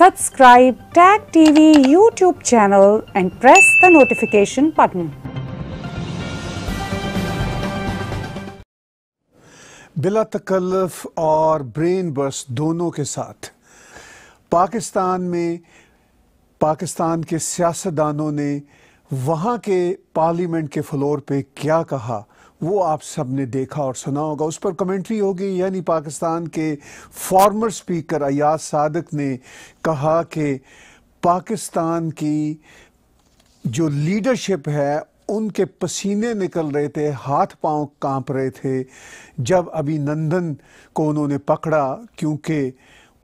Subscribe Tag TV YouTube channel and press the notification button. बिला तकल्लफ और brain बर्स दोनों के साथ पाकिस्तान में पाकिस्तान के सियासतदानों ने वहाँ के पार्लियामेंट के फ्लोर पे क्या कहा वो आप सब ने देखा और सुना होगा उस पर कमेंट्री होगी यानी पाकिस्तान के फॉर्मर स्पीकर अयाज सादक ने कहा कि पाकिस्तान की जो लीडरशिप है उनके पसीने निकल रहे थे हाथ पांव कांप रहे थे जब अभिनंदन को उन्होंने पकड़ा क्योंकि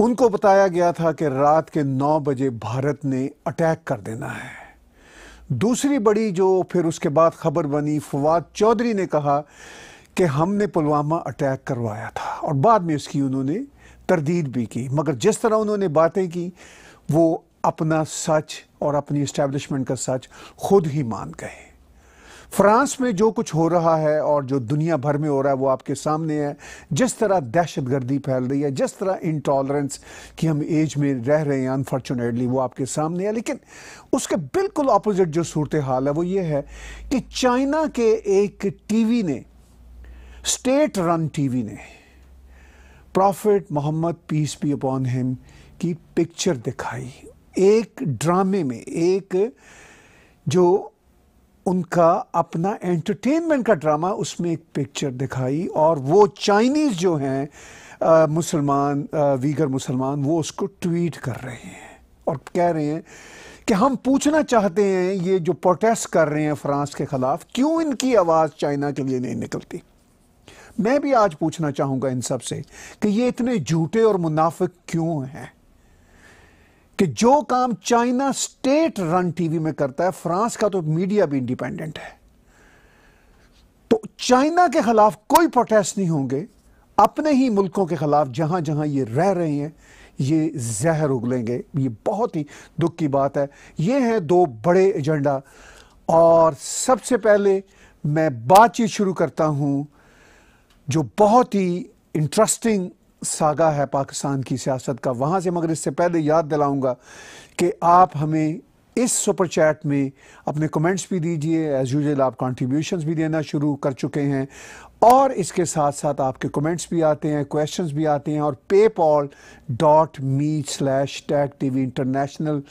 उनको बताया गया था कि रात के नौ बजे भारत ने अटैक कर देना है दूसरी बड़ी जो फिर उसके बाद खबर बनी फवाद चौधरी ने कहा कि हमने पुलवामा अटैक करवाया था और बाद में उसकी उन्होंने तरदीद भी की मगर जिस तरह उन्होंने बातें की वो अपना सच और अपनी इस्टेब्लिशमेंट का सच खुद ही मान गए फ्रांस में जो कुछ हो रहा है और जो दुनिया भर में हो रहा है वो आपके सामने है जिस तरह दहशतगर्दी फैल रही है जिस तरह इंटॉलरेंस की हम एज में रह रहे हैं अनफॉर्चुनेटली वो आपके सामने है लेकिन उसके बिल्कुल अपोजिट जो सूरत हाल है वो ये है कि चाइना के एक टीवी ने स्टेट रन टीवी ने prophet Muhammad peace be upon him की पिक्चर दिखाई एक ड्रामे में एक जो उनका अपना एंटरटेनमेंट का ड्रामा उसमें एक पिक्चर दिखाई और वो चाइनीज़ जो हैं मुसलमान वीगर मुसलमान वो उसको ट्वीट कर रहे हैं और कह रहे हैं कि हम पूछना चाहते हैं ये जो प्रोटेस्ट कर रहे हैं फ्रांस के ख़िलाफ़ क्यों इनकी आवाज़ चाइना के लिए नहीं निकलती मैं भी आज पूछना चाहूँगा इन सब से कि ये इतने झूठे और मुनाफिक क्यों हैं कि जो काम चाइना स्टेट रन टीवी में करता है फ्रांस का तो मीडिया भी इंडिपेंडेंट है तो चाइना के खिलाफ कोई प्रोटेस्ट नहीं होंगे अपने ही मुल्कों के खिलाफ जहां जहां ये रह रहे हैं ये जहर उगलेंगे ये बहुत ही दुख की बात है ये हैं दो बड़े एजेंडा और सबसे पहले मैं बातचीत शुरू करता हूं जो बहुत ही इंटरेस्टिंग सागा है पाकिस्तान की सियासत का वहाँ से मगर इससे पहले याद दिलाऊंगा कि आप हमें इस सुपर चैट में अपने कमेंट्स भी दीजिए एज यूजल आप कंट्रीब्यूशंस भी देना शुरू कर चुके हैं और इसके साथ साथ आपके कमेंट्स भी आते हैं क्वेश्चंस भी आते हैं और PayPal dot me slash tag T V international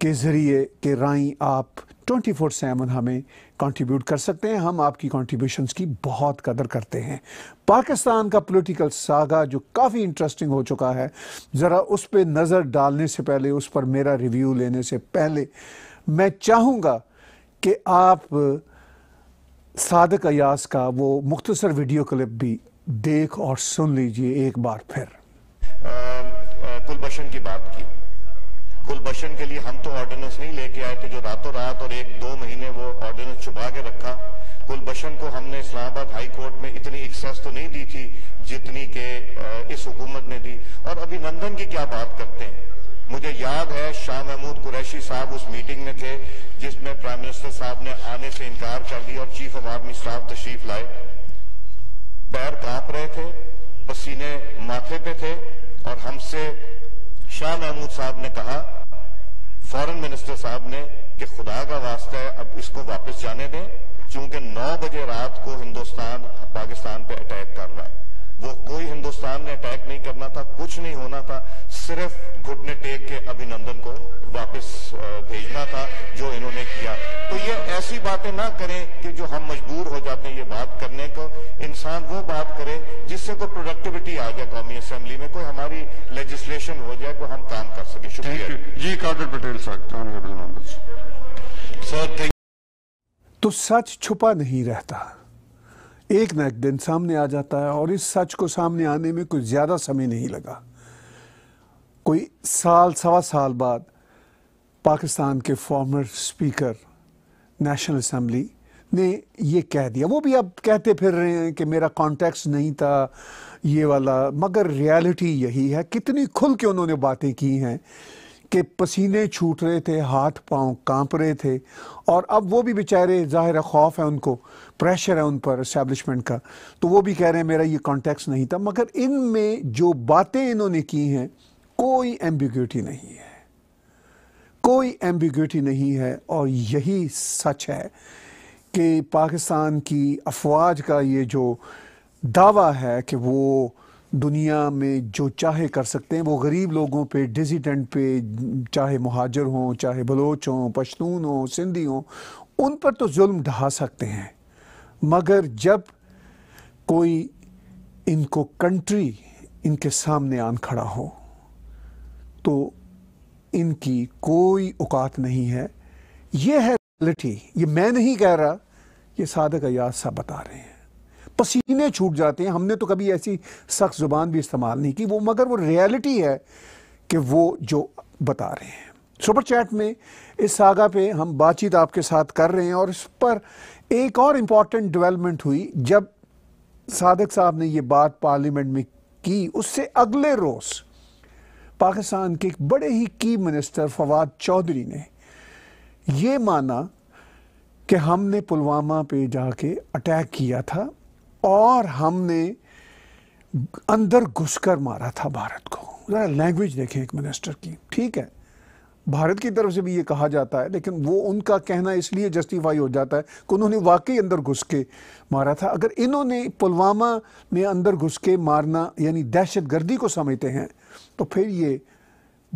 के ज़रिए के राई आप ट्वेंटी फोर सेवन हमें कंट्रीब्यूट कर सकते हैं हम आपकी कॉन्ट्रीब्यूशन की बहुत कदर करते हैं पाकिस्तान का पॉलिटिकल सागा जो काफ़ी इंटरेस्टिंग हो चुका है ज़रा उस पर नज़र डालने से पहले उस पर मेरा रिव्यू लेने से पहले मैं चाहूँगा कि आप सादक अयास का वो मुख्तसर वीडियो क्लिप भी देख और सुन लीजिए एक बार फिर कुलभूषण की बात की गुलबशन के लिए हम तो ऑर्डिनेंस नहीं लेके आए थे जो रातों रात और एक दो महीने वो ऑर्डिनेंस छुपा के रखा गुलबशन को हमने इस्लामाबाद हाई कोर्ट में इतनी एक्सेस तो नहीं दी थी जितनी के इस हुकूमत ने दी और अभिनंदन की क्या बात करते हैं मुझे याद है शाह महमूद कुरैशी साहब उस मीटिंग में थे जिसमें प्राइम मिनिस्टर साहब ने आने से इनकार कर दिया और चीफ ऑफ आर्मी स्टाफ तशरीफ लाए पैर कांप रहे थे पसीने माथे पे थे और हमसे शाह महमूद साहब ने कहा फॉरेन मिनिस्टर साहब ने कि खुदा का वास्ता है अब इसको वापस जाने दें चूंकि 9 बजे रात को हिंदुस्तान पाकिस्तान पे अटैक कर रहा है वो कोई हिंदुस्तान ने अटैक नहीं करना था कुछ नहीं होना था सिर्फ घुटने टेक के अभिनंदन को वापस भेजना था जो इन्होंने किया तो ये ऐसी बातें ना करें कि जो हम मजबूर हो जाते हैं ये बात करने को इंसान वो बात करे जिससे कोई प्रोडक्टिविटी आ जाए कौमी असेंबली में कोई हमारी लेजिस्लेशन हो जाए कोई हम काम कर सके शुक्रिया जी कादर पटेल साहब सर तो सच छुपा नहीं रहता एक ना एक दिन सामने आ जाता है और इस सच को सामने आने में कुछ ज़्यादा समय नहीं लगा कोई साल सवा साल बाद पाकिस्तान के फॉर्मर स्पीकर नेशनल असम्बली ने ये कह दिया वो भी अब कहते फिर रहे हैं कि मेरा कॉन्टेक्ट नहीं था ये वाला मगर रियलिटी यही है कितनी खुल के उन्होंने बातें की हैं कि पसीने छूट रहे थे हाथ पांव कांप रहे थे और अब वो भी बेचारे ज़ाहिर खौफ है उनको प्रेशर है उन पर इस्टेबलिशमेंट का तो वो भी कह रहे हैं मेरा ये कॉन्टेक्ट नहीं था मगर इनमें जो बातें इन्होंने की हैं कोई एम्बिग्यूटी नहीं है कोई एम्बिग्यूटी नहीं है और यही सच है कि पाकिस्तान की अफवाज का ये जो दावा है कि वो दुनिया में जो चाहे कर सकते हैं वो गरीब लोगों पे डिजिटेंट पे चाहे महाजर हों चाहे बलोच हों पश्तून हों सिंधी हों उन पर तो जुल्म ढहा सकते हैं मगर जब कोई इनको कंट्री इनके सामने आन खड़ा हो तो इनकी कोई औकात नहीं है ये है रियलिटी ये मैं नहीं कह रहा ये सादक अयाज साहब बता रहे हैं पसीने छूट जाते हैं हमने तो कभी ऐसी सख्त ज़ुबान भी इस्तेमाल नहीं की वो मगर वो रियलिटी है कि वो जो बता रहे हैं सुपर चैट में इस सागा पे हम बातचीत आपके साथ कर रहे हैं और इस पर एक और इम्पॉर्टेंट डेवलपमेंट हुई जब सादक साहब ने ये बात पार्लियामेंट में की उससे अगले रोज़ पाकिस्तान के एक बड़े ही की मिनिस्टर फवाद चौधरी ने यह माना कि हमने पुलवामा पे जाके अटैक किया था और हमने अंदर घुसकर मारा था भारत को ज़रा लैंग्वेज देखें एक मिनिस्टर की ठीक है भारत की तरफ से भी ये कहा जाता है लेकिन वो उनका कहना इसलिए जस्टिफाई हो जाता है कि उन्होंने वाकई अंदर घुस के मारा था अगर इन्होंने पुलवामा में अंदर घुस के मारना यानी दहशत गर्दी को समझते हैं तो फिर ये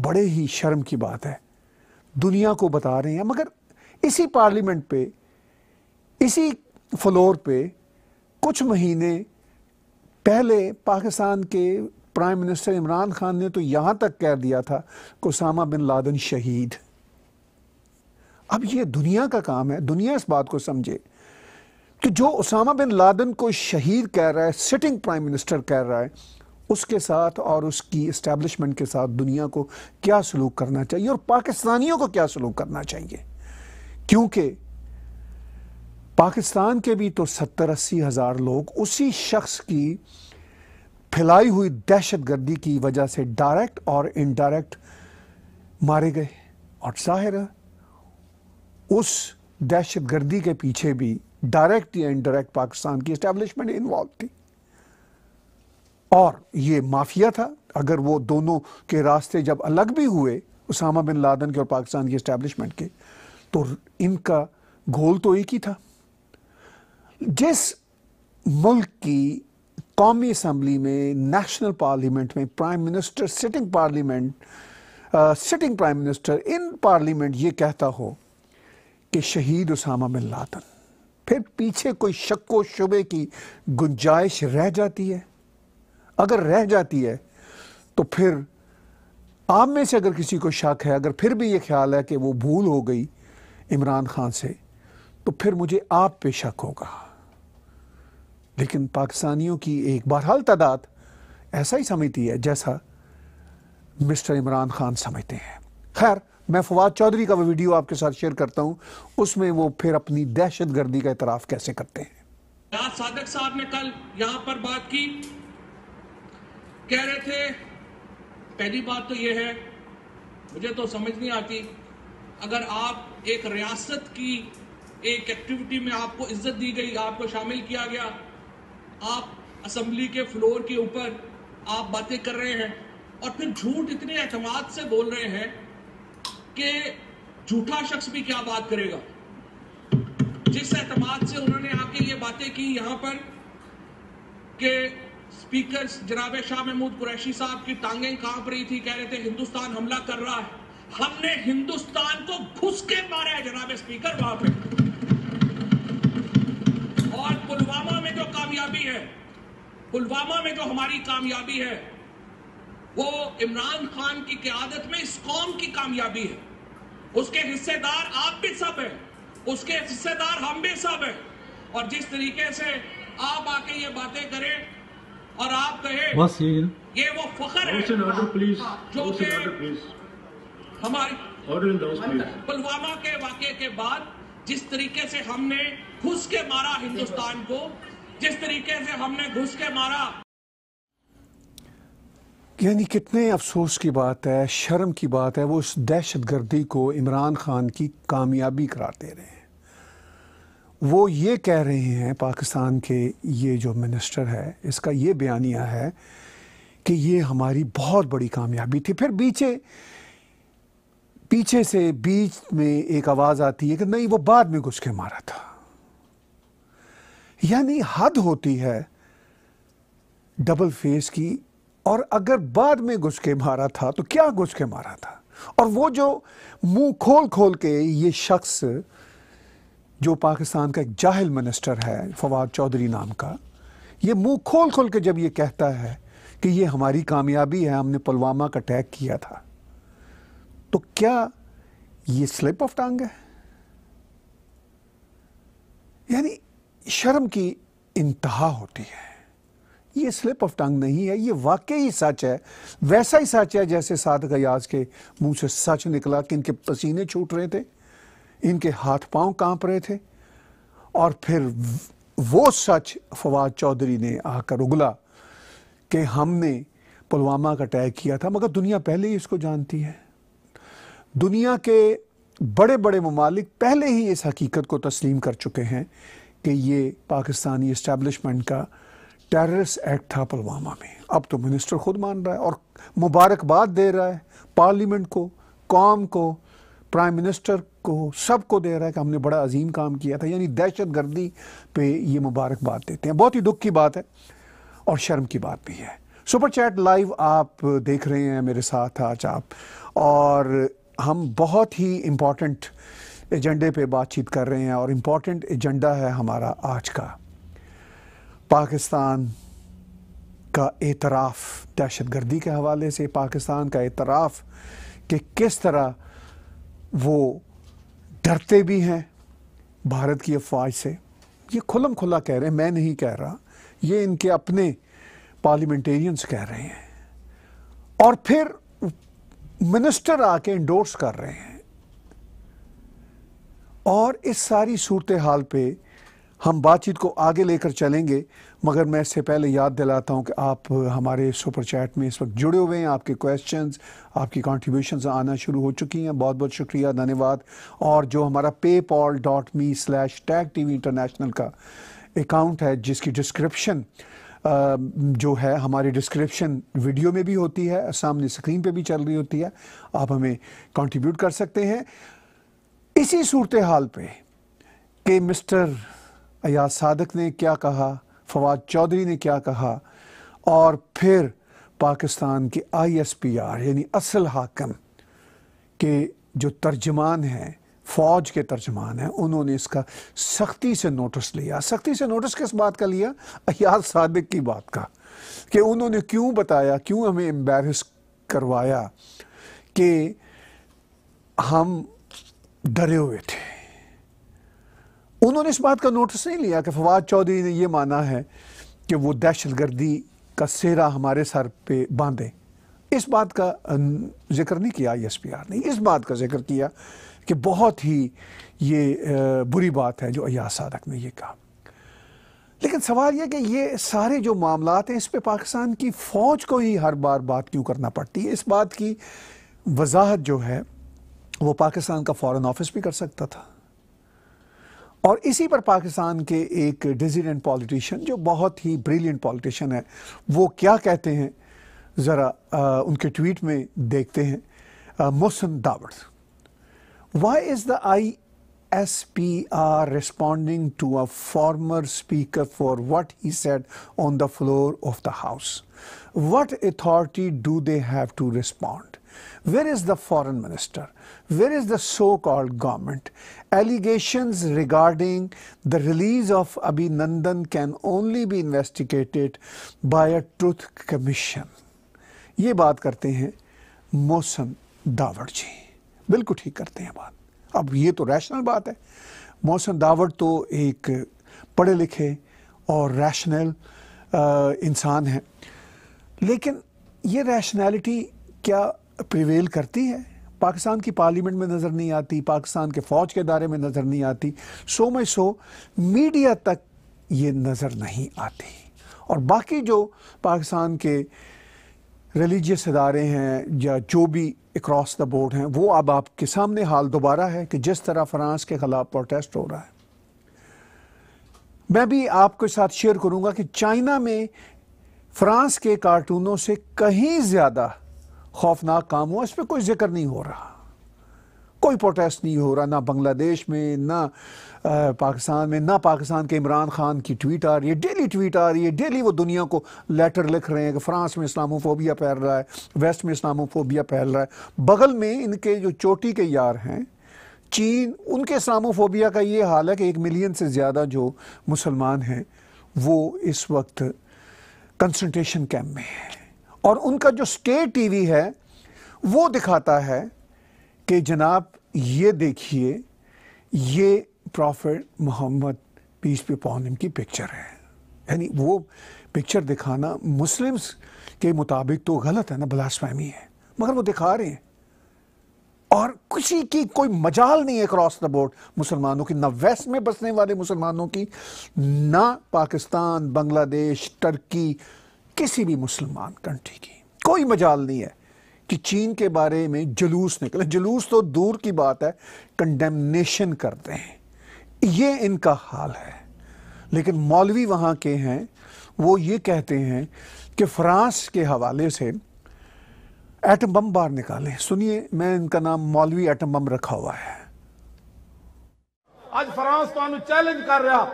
बड़े ही शर्म की बात है दुनिया को बता रहे हैं मगर इसी पार्लियामेंट पे इसी फ्लोर पे कुछ महीने पहले पाकिस्तान के प्राइम मिनिस्टर इमरान खान ने तो यहां तक कह दिया था कि उसामा बिन लादन शहीद अब ये दुनिया का काम है दुनिया इस बात को समझे कि जो उसामा बिन लादन को शहीद कह रहा है सिटिंग प्राइम मिनिस्टर कह रहा है उसके साथ और उसकी इस्टेब्लिशमेंट के साथ दुनिया को क्या सलूक करना चाहिए और पाकिस्तानियों को क्या सलूक करना चाहिए क्योंकि पाकिस्तान के भी तो सत्तर अस्सी हज़ार लोग उसी शख्स की फैलाई हुई दहशत गर्दी की वजह से डायरेक्ट और इनडायरेक्ट मारे गए और जाहिर उस दहशत गर्दी के पीछे भी डायरेक्ट या इनडायरेक्ट पाकिस्तान की इस्टेब्लिशमेंट इन्वॉल्व थी और ये माफिया था अगर वो दोनों के रास्ते जब अलग भी हुए उसामा बिन लादन के और पाकिस्तान की इस्टेब्लिशमेंट के तो इनका गोल तो एक ही था जिस मुल्क की कौमी असम्बली में नेशनल पार्लियामेंट में prime minister sitting parliament sitting prime minister in parliament ये कहता हो कि शहीद उसामा बिन लादन फिर पीछे कोई व शुबे की गुंजाइश रह जाती है अगर रह जाती है तो फिर आप में से अगर किसी को शक है अगर फिर भी ये ख्याल है कि वो भूल हो गई इमरान खान से तो फिर मुझे आप पे शक होगा लेकिन पाकिस्तानियों की एक बहरहाल तादाद ऐसा ही समझती है जैसा मिस्टर इमरान खान समझते हैं खैर मैं फवाद चौधरी का वो वीडियो आपके साथ शेयर करता हूं उसमें वो फिर अपनी दहशत गर्दी का इतराफ़ कैसे करते हैं सादक साहब ने कल यहां पर बात की कह रहे थे पहली बात तो ये है मुझे तो समझ नहीं आती अगर आप एक रियासत की एक एक्टिविटी में आपको इज्जत दी गई आपको शामिल किया गया आप असम्बली के फ्लोर के ऊपर आप बातें कर रहे हैं और फिर झूठ इतने अहतमाद से बोल रहे हैं कि झूठा शख्स भी क्या बात करेगा जिस अहतमाद से उन्होंने आके ये बातें की यहाँ पर के स्पीकर जनाब शाह महमूद कुरैशी साहब की टांगे कांप रही थी कह रहे थे हिंदुस्तान हमला कर रहा है हमने हिंदुस्तान को घुस के मारा है जनाब स्पीकर वहां पे पुलवामा में जो हमारी कामयाबी है वो इमरान खान की क्यादत में इस कौम की कामयाबी है उसके हिस्सेदार आप भी सब हैं उसके हिस्सेदार हम भी सब हैं और जिस तरीके से आप आके ये बातें करें और आप कहे ये वो फखर है हाँ, जो कि हमारी पुलवामा के वाक्य के बाद जिस तरीके से हमने घुस के मारा हिंदुस्तान को जिस तरीके से हमने घुस के मारा यानी कितने अफसोस की बात है शर्म की बात है वो इस दहशत गर्दी को इमरान खान की कामयाबी करार दे रहे हैं वो ये कह रहे हैं पाकिस्तान के ये जो मिनिस्टर है इसका ये बयानिया है कि ये हमारी बहुत बड़ी कामयाबी थी फिर पीछे पीछे से बीच में एक आवाज़ आती है कि नहीं वो बाद में घुस के मारा था यानी हद होती है डबल फेस की और अगर बाद में घुस के मारा था तो क्या घुस के मारा था और वो जो मुंह खोल खोल के ये शख्स जो पाकिस्तान का एक जाहिल मिनिस्टर है फवाद चौधरी नाम का ये मुंह खोल खोल के जब ये कहता है कि ये हमारी कामयाबी है हमने पुलवामा का अटैक किया था तो क्या ये स्लिप ऑफ टांग है यानी शर्म की इंतहा होती है ये स्लिप ऑफ टंग नहीं है ये वाकई ही सच है वैसा ही सच है जैसे साध गयाज के मुंह से सच निकला कि इनके पसीने छूट रहे थे इनके हाथ पांव कांप रहे थे और फिर वो सच फवाद चौधरी ने आकर उगला कि हमने पुलवामा का अटैक किया था मगर दुनिया पहले ही इसको जानती है दुनिया के बड़े बड़े ममालिक पहले ही इस हकीकत को तस्लीम कर चुके हैं कि ये पाकिस्तानी इस्टेबलिशमेंट का टेररिस्ट एक्ट था पुलवामा में अब तो मिनिस्टर खुद मान रहा है और मुबारकबाद दे रहा है पार्लियामेंट को कौम को प्राइम मिनिस्टर को सबको दे रहा है कि हमने बड़ा अजीम काम किया था यानी दहशत गर्दी पे ये मुबारकबाद देते हैं बहुत ही दुख की बात है और शर्म की बात भी है सुपर चैट लाइव आप देख रहे हैं मेरे साथ आज आप और हम बहुत ही इम्पॉर्टेंट एजेंडे पे बातचीत कर रहे हैं और इम्पॉर्टेंट एजेंडा है हमारा आज का पाकिस्तान का एतराफ़ दहशत गर्दी के हवाले से पाकिस्तान का एतराफ़ कि किस तरह वो डरते भी हैं भारत की अफवाज से ये खुलम खुला कह रहे हैं मैं नहीं कह रहा ये इनके अपने पार्लियामेंटेरियंस कह रहे हैं और फिर मिनिस्टर आके इंडोर्स कर रहे हैं और इस सारी सूरत हाल पर हम बातचीत को आगे लेकर चलेंगे मगर मैं इससे पहले याद दिलाता हूँ कि आप हमारे सुपर चैट में इस वक्त जुड़े हुए हैं आपके क्वेश्चंस आपकी कॉन्ट्रीब्यूशन आना शुरू हो चुकी हैं बहुत बहुत शुक्रिया धन्यवाद और जो हमारा PayPal dot me slash tag T V international का अकाउंट है जिसकी डिस्क्रिप्शन जो है हमारी डिस्क्रिप्शन वीडियो में भी होती है सामने स्क्रीन पे भी चल रही होती है आप हमें कंट्रीब्यूट कर सकते हैं इसी सूरत हाल पे कि मिस्टर अयाज सादक ने क्या कहा फवाद चौधरी ने क्या कहा और फिर पाकिस्तान के आई एस पी आर यानी असल हाकम के जो तर्जमान हैं फ़ौज के तर्जमान हैं उन्होंने इसका सख्ती से नोटिस लिया सख्ती से नोटिस किस बात का लिया अयाज सादक की बात का कि उन्होंने क्यों बताया क्यों हमें एम्बेरस करवाया कि हम डरे हुए थे उन्होंने इस बात का नोटिस नहीं लिया कि फवाद चौधरी ने यह माना है कि वो दहशतगर्दी का सेहरा हमारे सर पे बांधे इस बात का जिक्र नहीं किया एस पी आर ने इस बात का जिक्र किया कि बहुत ही ये बुरी बात है जो अयाज सादक ने यह कहा लेकिन सवाल यह कि ये सारे जो मामला हैं इस पर पाकिस्तान की फ़ौज को ही हर बार बात क्यों करना पड़ती है इस बात की वजाहत जो है वो पाकिस्तान का फॉरेन ऑफिस भी कर सकता था और इसी पर पाकिस्तान के एक डिजिडेंट पॉलिटिशियन जो बहुत ही ब्रिलियंट पॉलिटिशियन है वो क्या कहते हैं ज़रा उनके ट्वीट में देखते हैं Mohsin Dawar why is the I S P R responding to a former speaker for what he said on the floor of the house what authority do they have to respond Where is the foreign minister? Where is the so-called government? Allegations regarding the release of Abhinandan can only be investigated by a truth commission. ये बात करते हैं मौसम दावड़ जी बिल्कुल ठीक करते हैं बात अब ये तो रैशनल बात है मौसम दावड़ तो एक पढ़े लिखे और रैशनल इंसान है लेकिन ये रैशनैलिटी क्या प्रिवेल करती है पाकिस्तान की पार्लियामेंट में नज़र नहीं आती पाकिस्तान के फ़ौज के दायरे में नज़र नहीं आती सो में सो मीडिया तक ये नज़र नहीं आती और बाकी जो पाकिस्तान के रिलीजियस इदारे हैं या जो भी अक्रॉस द बोर्ड हैं वो अब आपके सामने हाल दोबारा है कि जिस तरह फ्रांस के ख़िलाफ़ प्रोटेस्ट हो रहा है मैं भी आपके साथ शेयर करूंगा कि चाइना में फ्रांस के कार्टूनों से कहीं ज़्यादा खौफनाक काम हुआ इस पर कोई जिक्र नहीं हो रहा कोई प्रोटेस्ट नहीं हो रहा ना बांग्लादेश में ना पाकिस्तान में ना पाकिस्तान के इमरान खान की ट्वीट आ रही है डेली ट्वीट आ रही है डेली वो दुनिया को लेटर लिख रहे हैं कि फ्रांस में इस्लामोफोबिया फैल रहा है वेस्ट में इस्लामोफोबिया फैल रहा है बगल में इनके जो चोटी के यार हैं चीन उनके इस्लामोफोबिया का ये हाल है कि एक मिलियन से ज़्यादा जो मुसलमान हैं वो इस वक्त कंसनट्रेशन कैम्प में हैं और उनका जो स्टेट टीवी है वो दिखाता है कि जनाब ये देखिए ये प्रॉफिट मोहम्मद पीस पे पौनम की पिक्चर है यानी वो पिक्चर दिखाना मुस्लिम्स के मुताबिक तो गलत है ना बलास्फैमी है मगर वो दिखा रहे हैं और किसी की कोई मजाल नहीं है क्रॉस द बोर्ड मुसलमानों की ना वेस्ट में बसने वाले मुसलमानों की ना पाकिस्तान बांग्लादेश टर्की किसी भी मुसलमान कंट्री की कोई मजाल नहीं है कि चीन के बारे में जुलूस निकले जुलूस तो दूर की बात है कंडेमनेशन करते हैं ये इनका हाल है लेकिन मौलवी वहाँ के हैं वो ये कहते हैं कि फ्रांस के हवाले से एटम बम बाहर निकाले सुनिए मैं इनका नाम मौलवी एटम बम रखा हुआ है आज फ्रांस तो चैलेंज कर रहा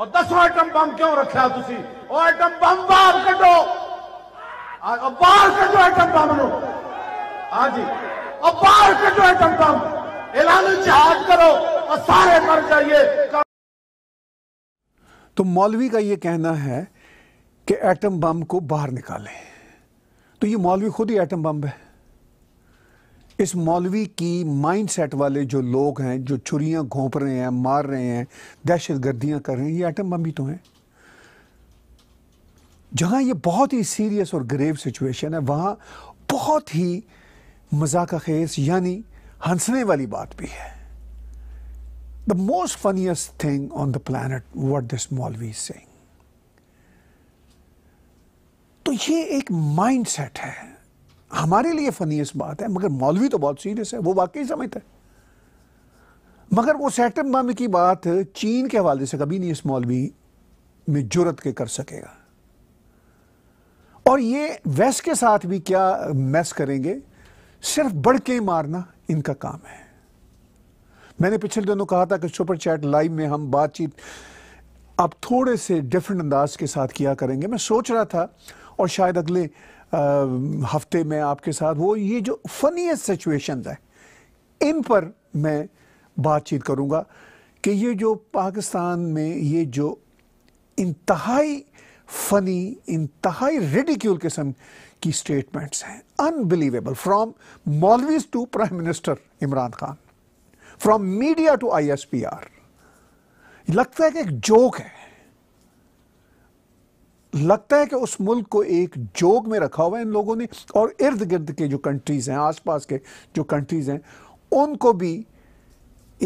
और दसो आइटम बम क्यों रखा तुम आइटम बम बाहर कटो बाहर कटो आइटम बम नो हाँ जी और बाहर कटो आइटम बम ऐलान जहाज करो और सारे मर जाइए तो मौलवी का ये कहना है कि एटम बम को बाहर निकालें तो ये मौलवी खुद ही एटम बम है इस मौलवी की माइंड सेट वाले जो लोग हैं जो छुरियाँ घोंप रहे हैं मार रहे हैं दहशत गर्दियाँ कर रहे हैं ये एटम बम भी तो हैं जहाँ ये बहुत ही सीरियस और ग्रेव सिचुएशन है वहाँ बहुत ही मजाक खेस यानी हंसने वाली बात भी है the most funniest thing on the planet what this maulvi Singh तो ये एक माइंड सेट है हमारे लिए फनीस बात है मगर मौलवी तो बहुत सीरियस है वो वाकई समझता है मगर वो सैटम बम की बात चीन के हवाले से कभी नहीं इस मौलवी में जुरत के कर सकेगा और ये वेस्ट के साथ भी क्या मैस करेंगे सिर्फ के मारना इनका काम है मैंने पिछले दिनों कहा था कि सुपर चैट लाइव में हम बातचीत अब थोड़े से डिफरेंट अंदाज के साथ किया करेंगे मैं सोच रहा था और शायद अगले हफ्ते में आपके साथ वो ये जो फनीस्ट सिचुएशन है इन पर मैं बातचीत करूँगा कि ये जो पाकिस्तान में ये जो इंतहाई फ़नी इंतहाई रेडिक्यूल किस्म की स्टेटमेंट्स हैं unbelievable from maulvis to prime minister Imran Khan from media to ISPR लगता है कि एक जोक है लगता है कि उस मुल्क को एक जोग में रखा हुआ है इन लोगों ने और इर्द गिर्द के जो कंट्रीज़ हैं आसपास के जो कंट्रीज़ हैं उनको भी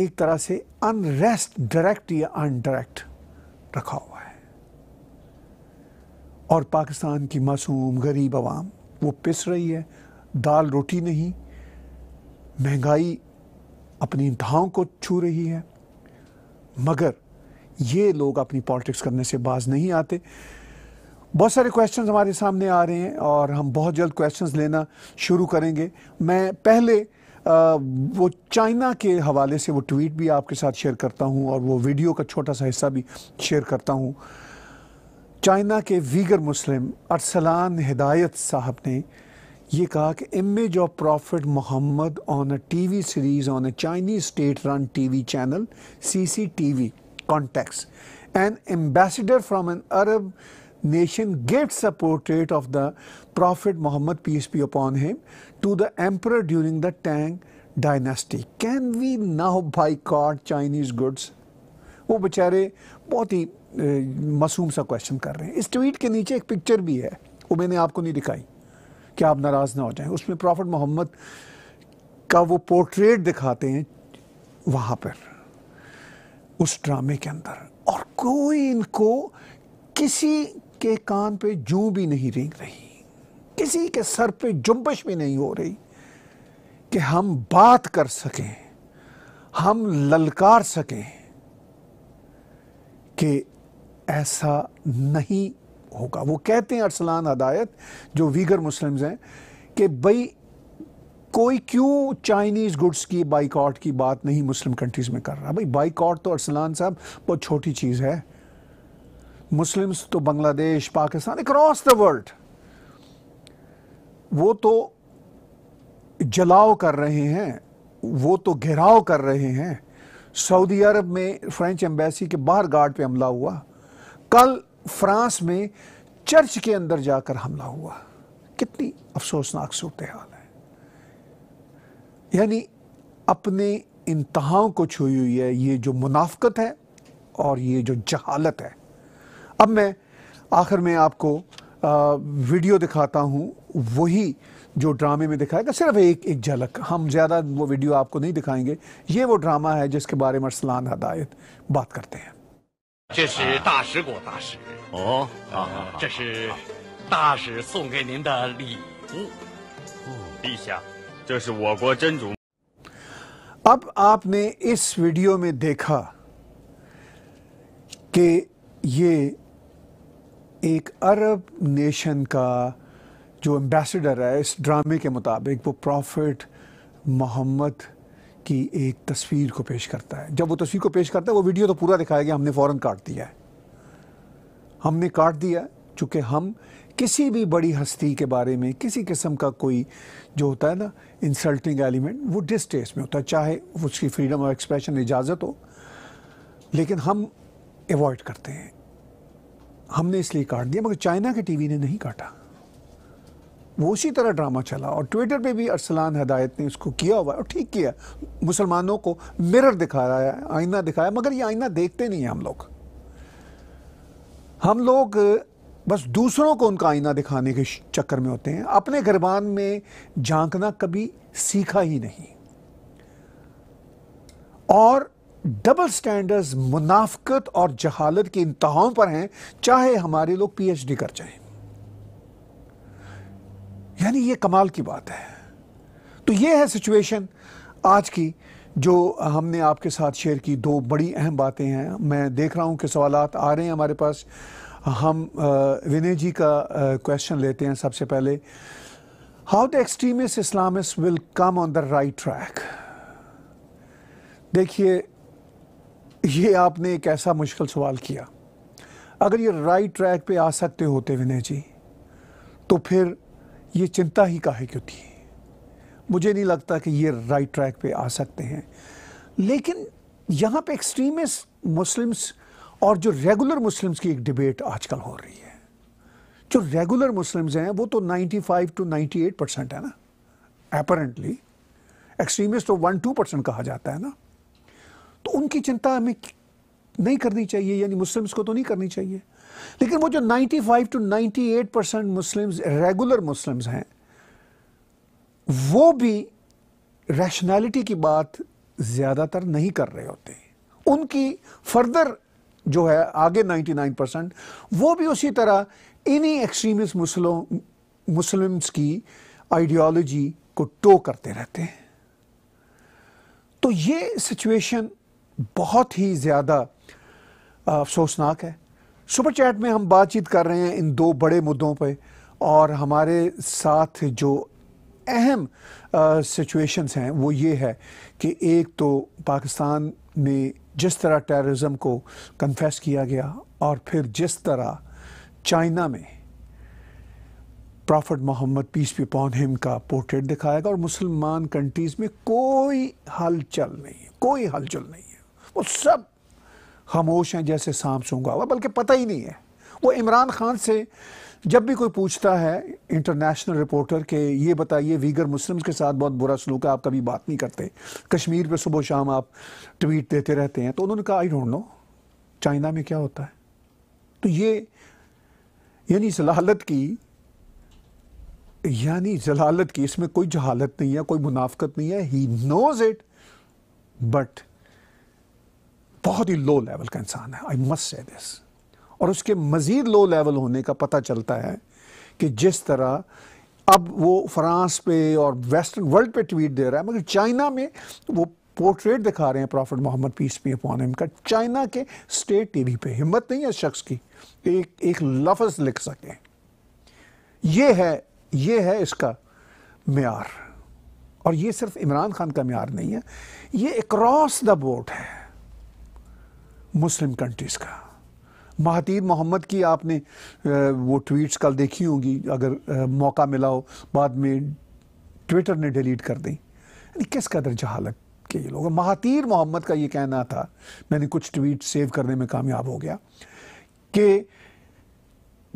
एक तरह से अनरेस्ट डायरेक्ट या अनडायरेक्ट रखा हुआ है और पाकिस्तान की मासूम गरीब आवाम वो पिस रही है दाल रोटी नहीं महंगाई अपनी धाव को छू रही है मगर ये लोग अपनी पॉलिटिक्स करने से बाज नहीं आते बहुत सारे क्वेश्चंस हमारे सामने आ रहे हैं और हम बहुत जल्द क्वेश्चंस लेना शुरू करेंगे मैं पहले आ, वो चाइना के हवाले से वो ट्वीट भी आपके साथ शेयर करता हूँ और वो वीडियो का छोटा सा हिस्सा भी शेयर करता हूँ चाइना के वीगर मुस्लिम अरसलान हिदायत साहब ने ये कहा कि image of prophet Muhammad on a TV series on a Chinese state run TV channel CCTV contacts an ambassador from an Arab nation gets a portrait of the Prophet Muhammad, peace be upon him, to the emperor during the Tang dynasty. Can we now boycott Chinese goods? wo bechare bahut hi masoom sa question kar rahe hain is tweet ke niche ek picture bhi hai wo maine aapko nahi dikhai कि आप नाराज़ ना हो जाएं उसमें profit Mohammad का वो portrait दिखाते हैं वहाँ पर उस ड्रामे के अंदर और कोई इनको किसी के कान पे जू भी नहीं रेंग रही किसी के सर पे जुम्बश भी नहीं हो रही कि हम बात कर सकें हम ललकार सकें कि ऐसा नहीं होगा वो कहते हैं अरसलान हदायत जो वीगर मुस्लिम्स हैं कि भाई कोई क्यों चाइनीज़ गुड्स की बाइकआउट की बात नहीं मुस्लिम कंट्रीज़ में कर रहा भाई बाइकआउट तो अरसलान साहब बहुत छोटी चीज़ है मुस्लिम्स तो Bangladesh Pakistan across the world वो तो जलाओ कर रहे हैं वो तो घेराव कर रहे हैं सऊदी अरब में फ्रेंच एम्बेसी के बाहर गार्ड पे हमला हुआ कल फ्रांस में चर्च के अंदर जाकर हमला हुआ कितनी अफसोसनाक सूरत हाल है यानी अपने इंतहाओं को छुई हुई है ये जो मुनाफ्त है और ये जो जहालत है अब मैं आखिर में आपको आ, वीडियो दिखाता हूँ वही जो ड्रामे में दिखाएगा सिर्फ एक एक झलक हम ज़्यादा वो वीडियो आपको नहीं दिखाएंगे ये वो ड्रामा है जिसके बारे में अरसलान हदायत बात करते हैं हाँ, हाँ, हाँ। अब आपने इस वीडियो में देखा कि ये एक अरब नेशन का जो एम्बेसडर है इस ड्रामे के मुताबिक वो प्रॉफिट मोहम्मद की एक तस्वीर को पेश करता है जब वो तस्वीर को पेश करता है वो वीडियो तो पूरा दिखाया गया हमने फ़ौरन काट दिया है हमने काट दिया चूँकि हम किसी भी बड़ी हस्ती के बारे में किसी किस्म का कोई जो होता है ना इंसल्टिंग एलिमेंट वो डिस्टेस में होता है चाहे उसकी फ्रीडम ऑफ एक्सप्रेशन इजाज़त हो लेकिन हम एवॉड करते हैं हमने इसलिए काट दिया मगर चाइना के टीवी ने नहीं काटा वो उसी तरह ड्रामा चला और ट्विटर पे भी अरसलान हदायत ने उसको किया हुआ और ठीक किया मुसलमानों को मिरर दिखा रहा है आईना दिखाया मगर ये आईना देखते नहीं हम लोग हम लोग बस दूसरों को उनका आईना दिखाने के चक्कर में होते हैं अपने घरबान में झांकना कभी सीखा ही नहीं और डबल स्टैंडर्ड्स मुनाफ्त और जहालत की इंतहाओं पर हैं चाहे हमारे लोग पीएचडी कर जाएं यानी ये कमाल की बात है तो ये है सिचुएशन आज की जो हमने आपके साथ शेयर की दो बड़ी अहम बातें हैं मैं देख रहा हूं कि सवाल आ रहे हैं हमारे पास हम विनय जी का क्वेश्चन लेते हैं सबसे पहले how the extremist Islamist will come on the right track देखिए ये आपने एक ऐसा मुश्किल सवाल किया अगर ये राइट ट्रैक पे आ सकते होते विनय जी तो फिर ये चिंता ही काहे क्यों थी मुझे नहीं लगता कि ये राइट ट्रैक पे आ सकते हैं लेकिन यहाँ पे एक्सट्रीमिस्ट मुस्लिम्स और जो रेगुलर मुस्लिम्स की एक डिबेट आजकल हो रही है जो रेगुलर मुस्लिम्स हैं वो तो 95 टू 98 परसेंट है ना अपरेंटली एक्सट्रीमिस्ट तो वन टू परसेंट कहा जाता है ना उनकी चिंता हमें नहीं करनी चाहिए यानी मुस्लिम्स को तो नहीं करनी चाहिए लेकिन वो जो 95 to ninety eight percent Muslims regular Muslims हैं वो भी रैशनैलिटी की बात ज़्यादातर नहीं कर रहे होते उनकी फर्दर जो है आगे 99 परसेंट वो भी उसी तरह इन्हीं एक्सट्रीमिस्ट मुस्लिम मुस्लिम्स की आइडियोलॉजी को टो करते रहते हैं तो ये सिचुएशन बहुत ही ज़्यादा अफसोसनाक है सुपर चैट में हम बातचीत कर रहे हैं इन दो बड़े मुद्दों पर और हमारे साथ जो अहम सिचुएशंस हैं वो ये है कि एक तो पाकिस्तान में जिस तरह टेररिज्म को कन्फेस किया गया और फिर जिस तरह चाइना में prophet Muhammad peace be upon him का पोर्ट्रेट दिखाया गया और मुसलमान कंट्रीज़ में कोई हलचल नहीं है कोई हलचल नहीं है वो सब खामोश हैं जैसे सांप सूंगा हुआ बल्कि पता ही नहीं है वो इमरान खान से जब भी कोई पूछता है इंटरनेशनल रिपोर्टर के ये बताइए वीगर मुस्लिम्स के साथ बहुत बुरा सलूक है आप कभी बात नहीं करते कश्मीर पे सुबह शाम आप ट्वीट देते रहते हैं तो उन्होंने कहा आई डोंट नो चाइना में क्या होता है तो ये यानी जलालत की यानी जलालत की इसमें कोई जहालत नहीं है कोई मुनाफ्त नहीं है ही नोज इट बट बहुत ही लो लेवल का इंसान है आई मस्ट से दिस और उसके मज़ीद लो लेवल होने का पता चलता है कि जिस तरह अब वो फ्रांस पे और वेस्टर्न वर्ल्ड पे ट्वीट दे रहा है मगर चाइना में वो पोर्ट्रेट दिखा रहे हैं prophet Muhammad peace be upon का चाइना के स्टेट टीवी पे हिम्मत नहीं है शख्स की एक एक लफ्ज़ लिख सके ये है ये है इसका मैार और ये सिर्फ इमरान खान का मैार नहीं है ये अक्रॉस द बोर्ड है मुस्लिम कंट्रीज़ का महातीर मोहम्मद की आपने वो ट्वीट्स कल देखी होंगी अगर मौका मिला हो बाद में ट्विटर ने डिलीट कर दी किस कदर जहालत के ये लोग महातीर मोहम्मद का ये कहना था मैंने कुछ ट्वीट सेव करने में कामयाब हो गया कि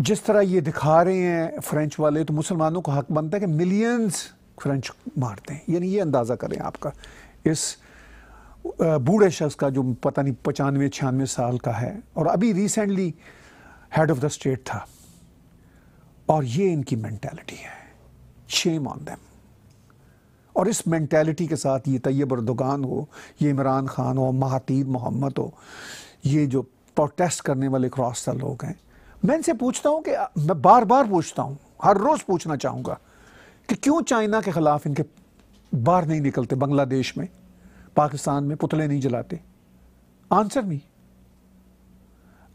जिस तरह ये दिखा रहे हैं फ्रेंच वाले तो मुसलमानों का हक बनता है कि मिलियंस फ्रेंच मारते हैं यानी ये अंदाज़ा करें आपका इस बूढ़े शख्स का जो पता नहीं पचानवे छियानवे साल का है और अभी recently head of the state था और ये इनकी मैंटेलिटी है शेम ऑन देम और इस मैंटेलिटी के साथ ये तैयब दुकान हो ये इमरान खान हो महातीर मोहम्मद हो ये जो प्रोटेस्ट करने वाले क्रॉस लोग हैं मैं इनसे पूछता हूँ कि मैं बार बार पूछता हूँ हर रोज़ पूछना चाहूँगा कि क्यों चाइना के ख़िलाफ़ इनके बाहर नहीं निकलते बांग्लादेश में पाकिस्तान में पुतले नहीं जलाते आंसर नहीं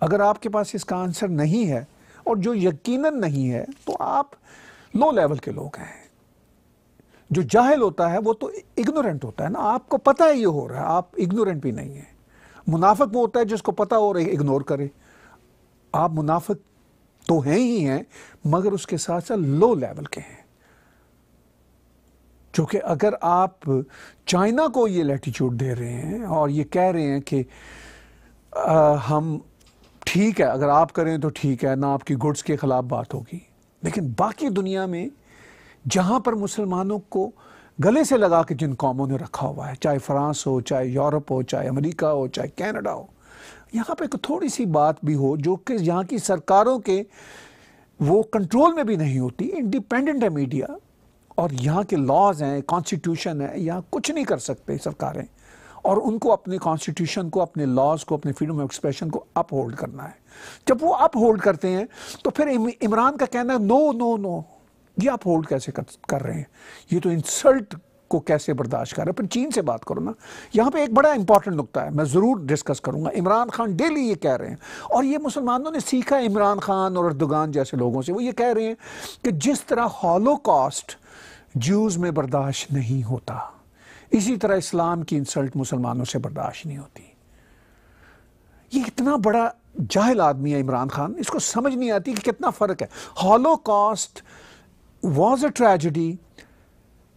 अगर आपके पास इसका आंसर नहीं है और जो यकीनन नहीं है तो आप लो लेवल के लोग हैं जो जाहिल होता है वो तो इग्नोरेंट होता है ना आपको पता है ये हो रहा है आप इग्नोरेंट भी नहीं है मुनाफिक वो होता है जिसको पता हो है इग्नोर करे आप मुनाफिक तो हैं ही हैं मगर उसके साथ साथ लो लेवल के हैं क्योंकि अगर आप चाइना को ये लेटीट्यूड दे रहे हैं और ये कह रहे हैं कि आ, हम ठीक है अगर आप करें तो ठीक है ना आपकी गुड्स के ख़िलाफ़ बात होगी लेकिन बाकी दुनिया में जहाँ पर मुसलमानों को गले से लगा के जिन कौमों ने रखा हुआ है चाहे फ्रांस हो चाहे यूरोप हो चाहे अमेरिका हो चाहे कनाडा हो यहाँ पे थोड़ी सी बात भी हो जो कि यहाँ की सरकारों के वो कंट्रोल में भी नहीं होती इंडिपेंडेंट है मीडिया और यहाँ के लॉज हैं कॉन्स्टिट्यूशन है यहाँ कुछ नहीं कर सकते सरकारें और उनको अपने कॉन्स्टिट्यूशन को अपने लॉज को अपने फ्रीडम ऑफ एक्सप्रेशन को अप होल्ड करना है जब वो अप होल्ड करते हैं तो फिर इमरान का कहना है नो नो नो ये अप होल्ड कैसे कर, कर रहे हैं ये तो इंसल्ट को कैसे बर्दाश्त कर रहे हैं पर चीन से बात करो ना यहाँ पे एक बड़ा इंपॉर्टेंट नुकता है मैं ज़रूर डिस्कस करूँगा इमरान खान डेली ये कह रहे हैं और ये मुसलमानों ने सीखा इमरान खान और अर्दगान जैसे लोगों से वो ये कह रहे हैं कि जिस तरह हॉलो जूस में बर्दाश्त नहीं होता इसी तरह इस्लाम की इंसल्ट मुसलमानों से बर्दाश्त नहीं होती ये इतना बड़ा जाहिल आदमी है इमरान खान इसको समझ नहीं आती कि कितना फ़र्क है holocaust was a tragedy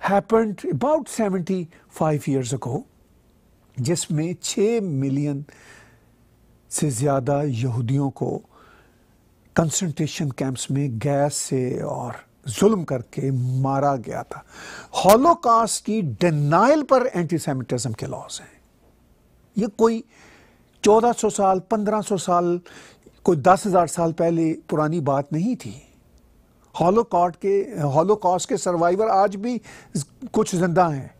happened about seventy five years ago जिसमें छ मिलियन से ज़्यादा यहूदियों को कंसनट्रेशन कैंप्स में गैस से और जुल्म करके मारा गया था हॉलोकास्ट की डिनाइल पर एंटीसेमिटिज्म के लॉज हैं ये कोई 1400 साल 1500 साल कोई 10000 साल पहले पुरानी बात नहीं थी हॉलोकॉट के हॉलोकास्ट के सर्वाइवर आज भी कुछ जिंदा हैं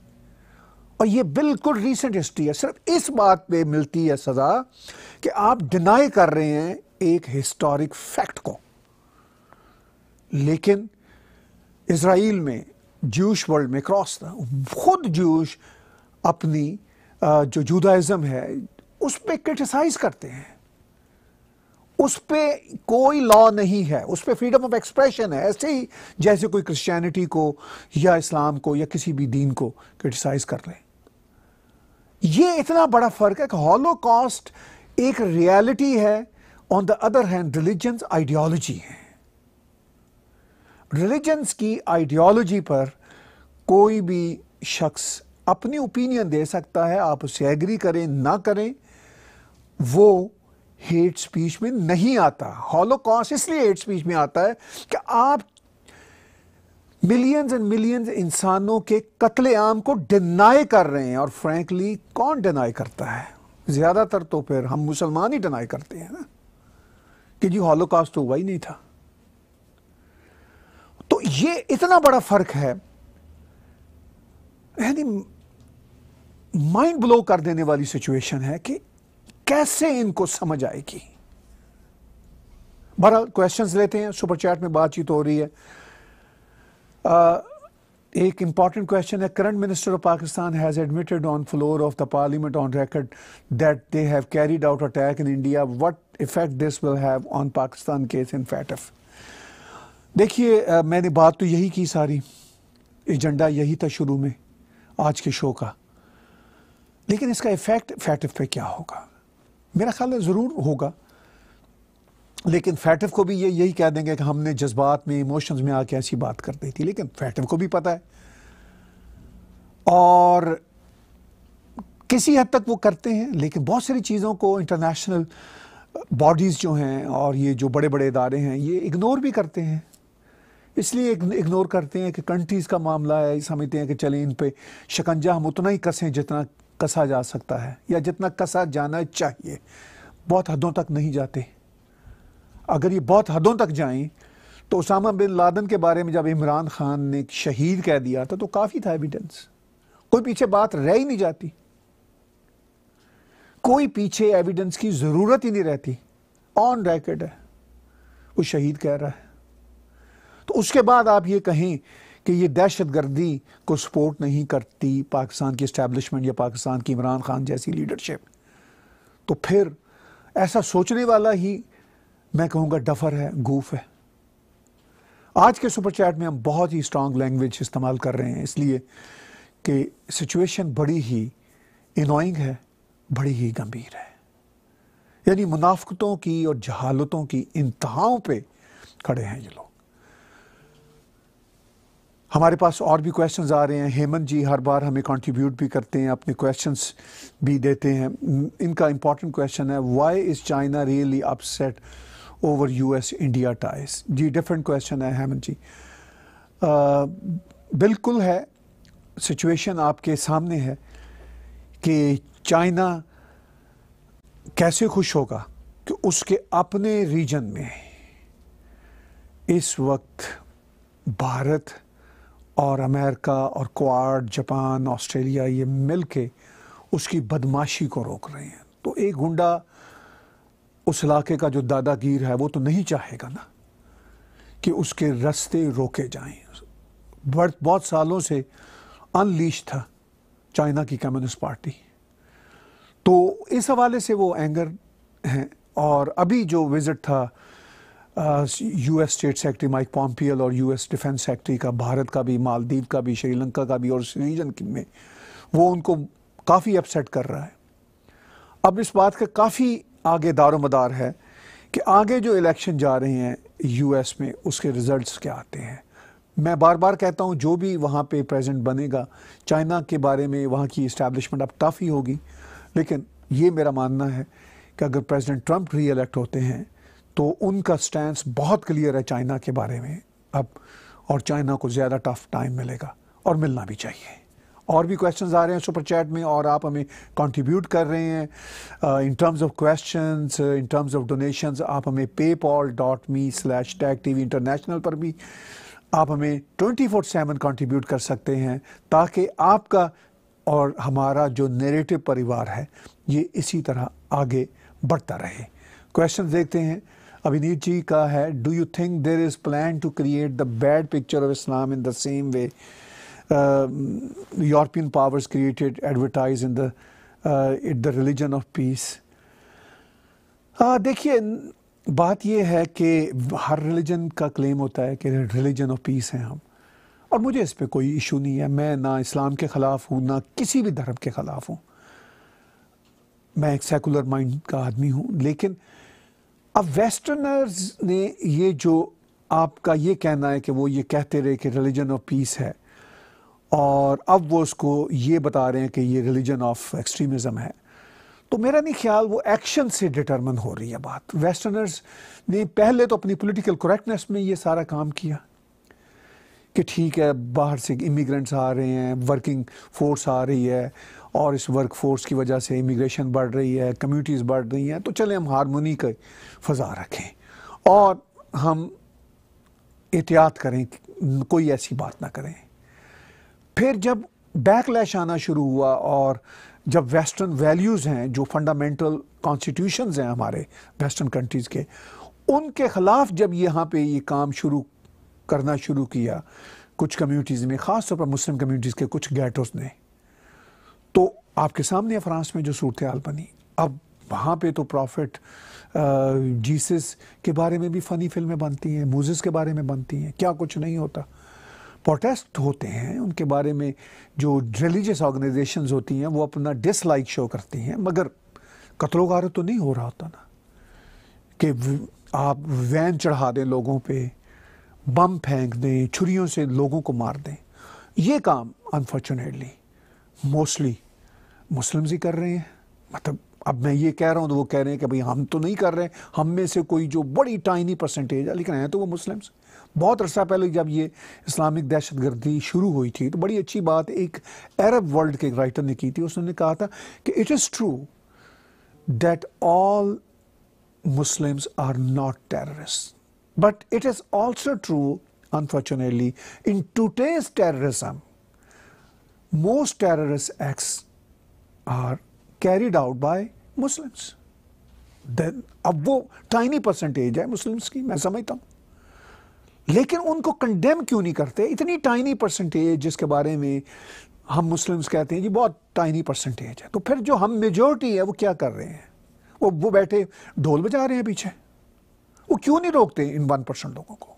और ये बिल्कुल रीसेंट हिस्ट्री है सिर्फ इस बात पे मिलती है सजा कि आप डिनाई कर रहे हैं एक हिस्टोरिक फैक्ट को लेकिन इसराइल में जूश वर्ल्ड में क्रॉस था खुद जूश अपनी जो जुदाइज़म है उस पर क्रिटिसाइज़ करते हैं उस पर कोई लॉ नहीं है उस पर फ्रीडम ऑफ एक्सप्रेशन है ऐसे ही जैसे कोई क्रिश्चियनिटी को या इस्लाम को या किसी भी दीन को क्रिटिसाइज कर रहे ये इतना बड़ा फर्क है कि हॉलोकॉस्ट एक रियलिटी है on the other hand religion ideology है रिलीजन्स की आइडियोलॉजी पर कोई भी शख्स अपनी ओपिनियन दे सकता है आप उसे एग्री करें ना करें वो हेट स्पीच में नहीं आता हॉलोकॉस्ट इसलिए हेट स्पीच में आता है कि आप मिलियंस एंड मिलियंस इंसानों के कत्लेआम को डिनाई कर रहे हैं और फ्रैंकली कौन डिनाई करता है ज़्यादातर तो फिर हम मुसलमान ही डिनाई करते हैं ना कि जी तो हुआ ही नहीं था ये इतना बड़ा फर्क है यानी माइंड ब्लो कर देने वाली सिचुएशन है कि कैसे इनको समझ आएगी बड़ा क्वेश्चंस लेते हैं सुपर चैट में बातचीत हो रही है आ, एक इंपॉर्टेंट क्वेश्चन है current minister of Pakistan has admitted on floor of the parliament on record that they have carried out attack in India what effect this will have on Pakistan case in FATF देखिए मैंने बात तो यही की सारी agenda यही था शुरू में आज के शो का लेकिन इसका इफ़ेक्ट फैटिव पे क्या होगा मेरा ख्याल है ज़रूर होगा लेकिन फैटिव को भी ये यही कह देंगे कि हमने जज्बात में इमोशंस में आके ऐसी बात कर दी थी लेकिन फैटिव को भी पता है और किसी हद तक वो करते हैं लेकिन बहुत सारी चीज़ों को इंटरनेशनल बॉडीज़ जो हैं और ये जो बड़े बड़े इदारे हैं ये इग्नोर भी करते हैं इसलिए इग्नोर करते हैं कि कंट्रीज़ का मामला है समझते हैं कि चले इन पर शिकंजा हम उतना ही कसें जितना कसा जा सकता है या जितना कसा जाना चाहिए बहुत हदों तक नहीं जाते अगर ये बहुत हदों तक जाएं तो उसामा बिन लादन के बारे में जब इमरान खान ने शहीद कह दिया था तो काफ़ी था एविडेंस कोई पीछे बात रह ही नहीं जाती कोई पीछे एविडेंस की ज़रूरत ही नहीं रहती ऑन रैकेट है वो शहीद कह रहा है तो उसके बाद आप ये कहें कि ये दहशत गर्दी को सपोर्ट नहीं करती पाकिस्तान की इस्टेबलिशमेंट या पाकिस्तान की इमरान खान जैसी लीडरशिप तो फिर ऐसा सोचने वाला ही मैं कहूँगा डफर है गूफ है आज के सुपर चैट में हम बहुत ही स्ट्रांग लैंग्वेज इस्तेमाल कर रहे हैं इसलिए कि सिचुएशन बड़ी ही इनोइंग है बड़ी ही गंभीर है यानी मुनाफ्तों की और जहालतों की इंतहाओं पे खड़े हैं ये लोग हमारे पास और भी क्वेश्चंस आ रहे हैं हेमंत जी हर बार हमें कंट्रीब्यूट भी करते हैं अपने क्वेश्चंस भी देते हैं इनका इम्पॉर्टेंट क्वेश्चन है why is China really upset over US India ties जी डिफरेंट क्वेश्चन है हेमंत जी आ, बिल्कुल है सिचुएशन आपके सामने है कि चाइना कैसे खुश होगा कि उसके अपने रीजन में इस वक्त भारत और अमेरिका और क्वाड जापान ऑस्ट्रेलिया ये मिल के उसकी बदमाशी को रोक रहे हैं तो एक गुंडा उस इलाके का जो दादागीर है वो तो नहीं चाहेगा ना कि उसके रास्ते रोके जाएं बहुत बहुत सालों से अनलीश था चाइना की कम्युनिस्ट पार्टी तो इस हवाले से वो एंगर हैं और अभी जो विज़िट था US state secretary Mike Pompeo और यूएस डिफेंस सेक्रेटरी का भारत का भी मालदीव का भी श्रीलंका का भी और रीजन में वो उनको काफ़ी अपसेट कर रहा है अब इस बात का काफ़ी आगे दारोमदार है कि आगे जो इलेक्शन जा रहे हैं यूएस में उसके रिजल्ट्स क्या आते हैं मैं बार बार कहता हूँ जो भी वहाँ पे प्रेजेंट बनेगा चाइना के बारे में वहाँ की इस्टेब्लिशमेंट अब टफ ही होगी लेकिन ये मेरा मानना है कि अगर प्रेजिडेंट ट्रंप री होते हैं तो उनका स्टैंड बहुत क्लियर है चाइना के बारे में अब और चाइना को ज़्यादा टफ टाइम मिलेगा और मिलना भी चाहिए और भी क्वेश्चंस आ रहे हैं सुपर चैट में और आप हमें कंट्रीब्यूट कर रहे हैं in terms of questions in terms of donations आप हमें PayPal dot me slash tag T V international पर भी आप हमें ट्वेंटी फोर सेवन कॉन्ट्रीब्यूट कर सकते हैं ताकि आपका और हमारा जो नेरेटिव परिवार है ये इसी तरह आगे बढ़ता रहे क्वेश्चन देखते हैं अभिनीत जी का है do you think there is plan to create the bad picture of Islam in the same way European powers created advertise in the it the religion of peace देखिए बात यह है कि हर रिलीजन का क्लेम होता है कि रिलीजन ऑफ पीस हैं हम और मुझे इस पर कोई इशू नहीं है मैं ना इस्लाम के ख़िलाफ़ हूँ ना किसी भी धर्म के ख़िलाफ़ हूँ मैं एक सेकुलर माइंड का आदमी हूँ लेकिन अब वेस्टर्नर्स ने ये जो आपका ये कहना है कि वो ये कहते रहे कि रिलीजन ऑफ पीस है और अब वो उसको ये बता रहे हैं कि ये रिलीजन ऑफ एक्सट्रीमिज़म है तो मेरा नहीं ख्याल वो एक्शन से डिटर्मन हो रही है बात वेस्टर्नर्स ने पहले तो अपनी पॉलिटिकल करेक्टनेस में ये सारा काम किया कि ठीक है बाहर से इमिग्रेंट्स आ रहे हैं वर्किंग फोर्स आ रही है और इस वर्कफोर्स की वजह से इमिग्रेशन बढ़ रही है कम्यूनिटीज़ बढ़ रही हैं तो चले हम हारमोनी का फ़ज़ा रखें और हम एहतियात करें कोई ऐसी बात ना करें फिर जब बैकलैश आना शुरू हुआ और जब वेस्टर्न वैल्यूज़ हैं जो फंडामेंटल कॉन्स्टिट्यूशन हैं हमारे वेस्टर्न कंट्रीज़ के उनके ख़िलाफ़ जब यहाँ पे ये काम शुरू करना शुरू किया कुछ कम्युनिटीज़ में ख़ास तौर पर मुस्लिम कम्युनिटीज़ के कुछ गैटोस ने तो आपके सामने फ्रांस में जो सूरत हाल बनी अब वहाँ पे तो प्रॉफिट जीसस के बारे में भी फ़नी फिल्में बनती हैं मूजिस के बारे में बनती हैं क्या कुछ नहीं होता प्रोटेस्ट होते हैं उनके बारे में जो रिलीजियस ऑर्गेनाइजेशन होती हैं वो अपना डिसलाइक शो करती हैं मगर कतलोगार तो नहीं हो रहा होता ना कि आप वैन चढ़ा दें लोगों पे बम फेंक दें छुरियों से लोगों को मार दें ये काम अनफॉर्चुनेटली मोस्टली मुस्लिम्स ही कर रहे हैं मतलब अब मैं ये कह रहा हूँ तो वो कह रहे हैं कि भाई हम तो नहीं कर रहे हम में से कोई जो बड़ी टाइनी परसेंटेज है लेकिन हैं तो वो मुस्लिम्स बहुत अरसा पहले जब ये इस्लामिक दहशत गर्दी शुरू हुई थी तो बड़ी अच्छी बात एक अरब वर्ल्ड के एक राइटर ने की थी उसने कहा था कि it is true that all Muslims are not terrorist but it is also true unfortunately in today's terrorism most terrorist acts are carried out by Muslims. Then अब वो टाइनी परसेंटेज है मुस्लिम्स की मैं समझता हूँ लेकिन उनको कंडेम क्यों नहीं करते इतनी टाइनी परसेंटेज जिसके बारे में हम मुस्लिम्स कहते हैं जी बहुत टाइनी परसेंटेज है तो फिर जो हम मेजोरिटी है वो क्या कर रहे हैं वो वो बैठे ढोल बजा रहे हैं पीछे वो क्यों नहीं रोकते इन वन परसेंट लोगों को